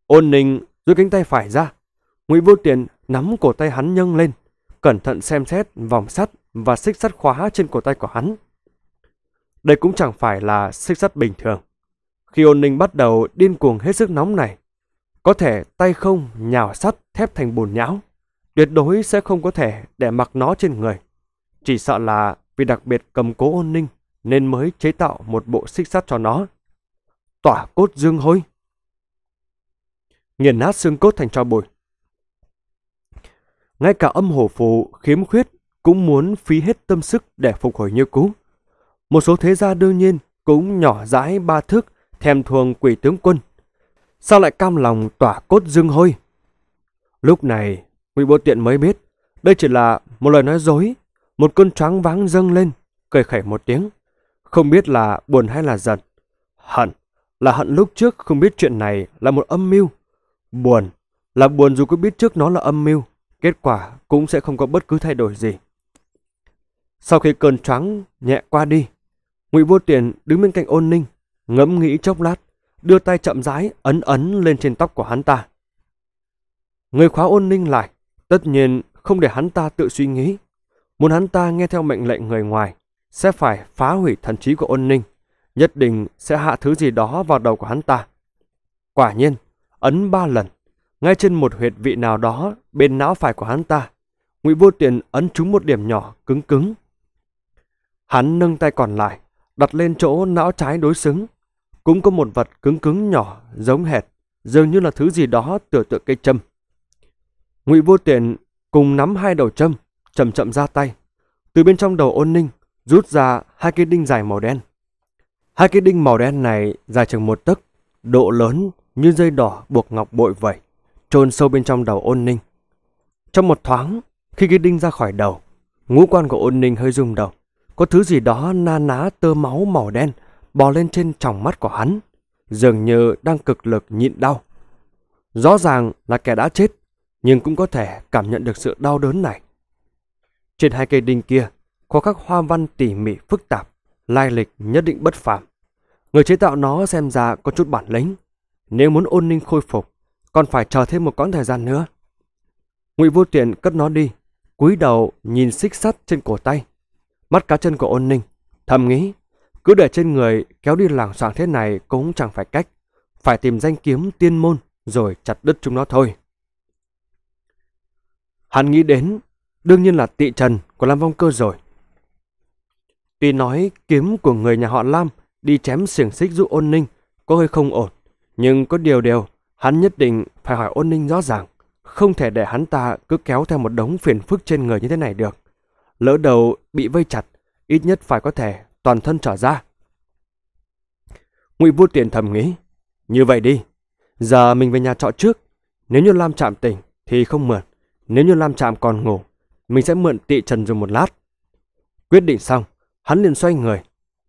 Ôn Ninh rút cánh tay phải ra. Ngụy Vô Tiện nắm cổ tay hắn nhâng lên, cẩn thận xem xét vòng sắt và xích sắt khóa trên cổ tay của hắn. Đây cũng chẳng phải là xích sắt bình thường. Khi ôn ninh bắt đầu điên cuồng hết sức nóng này, có thể tay không nhào sắt thép thành bùn nhão, tuyệt đối sẽ không có thể để mặc nó trên người. Chỉ sợ là vì đặc biệt cầm cố ôn ninh nên mới chế tạo một bộ xích sắt cho nó tỏa cốt dương hôi. Nghiền nát xương cốt thành tro bụi. Ngay cả âm hổ phù khiếm khuyết cũng muốn phí hết tâm sức để phục hồi như cũ. Một số thế gia đương nhiên cũng nhỏ dãi ba thước thèm thuồng quỷ tướng quân. Sao lại cam lòng tỏa cốt dương hôi? Lúc này, Ngụy bộ Tiện mới biết, đây chỉ là một lời nói dối, một cơn choáng váng dâng lên, cười khẩy một tiếng. Không biết là buồn hay là giận. Hận là hận lúc trước không biết chuyện này là một âm mưu. Buồn là buồn dù có biết trước nó là âm mưu, kết quả cũng sẽ không có bất cứ thay đổi gì. Sau khi cơn trắng nhẹ qua đi, Ngụy Vô Tiền đứng bên cạnh Ôn Ninh, ngẫm nghĩ chốc lát, đưa tay chậm rãi ấn ấn lên trên tóc của hắn ta. Người khóa Ôn Ninh lại, tất nhiên không để hắn ta tự suy nghĩ, muốn hắn ta nghe theo mệnh lệnh người ngoài sẽ phải phá hủy thần trí của Ôn Ninh nhất định sẽ hạ thứ gì đó vào đầu của hắn ta. Quả nhiên, ấn ba lần, ngay trên một huyệt vị nào đó bên não phải của hắn ta, Ngụy Vô Tiền ấn trúng một điểm nhỏ cứng cứng. Hắn nâng tay còn lại, đặt lên chỗ não trái đối xứng, cũng có một vật cứng cứng nhỏ giống hệt, dường như là thứ gì đó tựa tượng cây châm. Ngụy Vô Tiền cùng nắm hai đầu châm, chậm chậm ra tay, từ bên trong đầu Ôn Ninh rút ra hai cái đinh dài màu đen. Hai cái đinh màu đen này dài chừng một tấc, độ lớn như dây đỏ buộc ngọc bội vậy chôn sâu bên trong đầu ôn ninh. Trong một thoáng, khi cái đinh ra khỏi đầu, ngũ quan của ôn ninh hơi rung động. Có thứ gì đó na ná tơ máu màu đen bò lên trên tròng mắt của hắn, dường như đang cực lực nhịn đau. Rõ ràng là kẻ đã chết, nhưng cũng có thể cảm nhận được sự đau đớn này. Trên hai cây đinh kia có các hoa văn tỉ mỉ phức tạp, lai lịch nhất định bất phàm. Người chế tạo nó xem ra có chút bản lĩnh. Nếu muốn ôn ninh khôi phục, còn phải chờ thêm một quãng thời gian nữa. Ngụy Vô Tiện cất nó đi, cúi đầu nhìn xích sắt trên cổ tay. Mắt cá chân của ôn ninh, thầm nghĩ, cứ để trên người kéo đi làng soảng thế này cũng chẳng phải cách. Phải tìm danh kiếm tiên môn rồi chặt đứt chúng nó thôi. Hắn nghĩ đến, đương nhiên là tị trần của Lam Vong Cơ rồi. Tuy nói kiếm của người nhà họ Lam đi chém xiềng xích giúp ôn ninh có hơi không ổn. Nhưng có điều đều hắn nhất định phải hỏi ôn ninh rõ ràng. Không thể để hắn ta cứ kéo theo một đống phiền phức trên người như thế này được. Lỡ đầu bị vây chặt, ít nhất phải có thể toàn thân trở ra. Ngụy Vô Tiền thầm nghĩ, như vậy đi, giờ mình về nhà trọ trước, nếu như Lam Trạm tỉnh thì không mượn, nếu như Lam Trạm còn ngủ, mình sẽ mượn tị trần dùng một lát. Quyết định xong, hắn liền xoay người,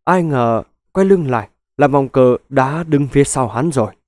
ai ngờ quay lưng lại là vòng cờ đã đứng phía sau hắn rồi.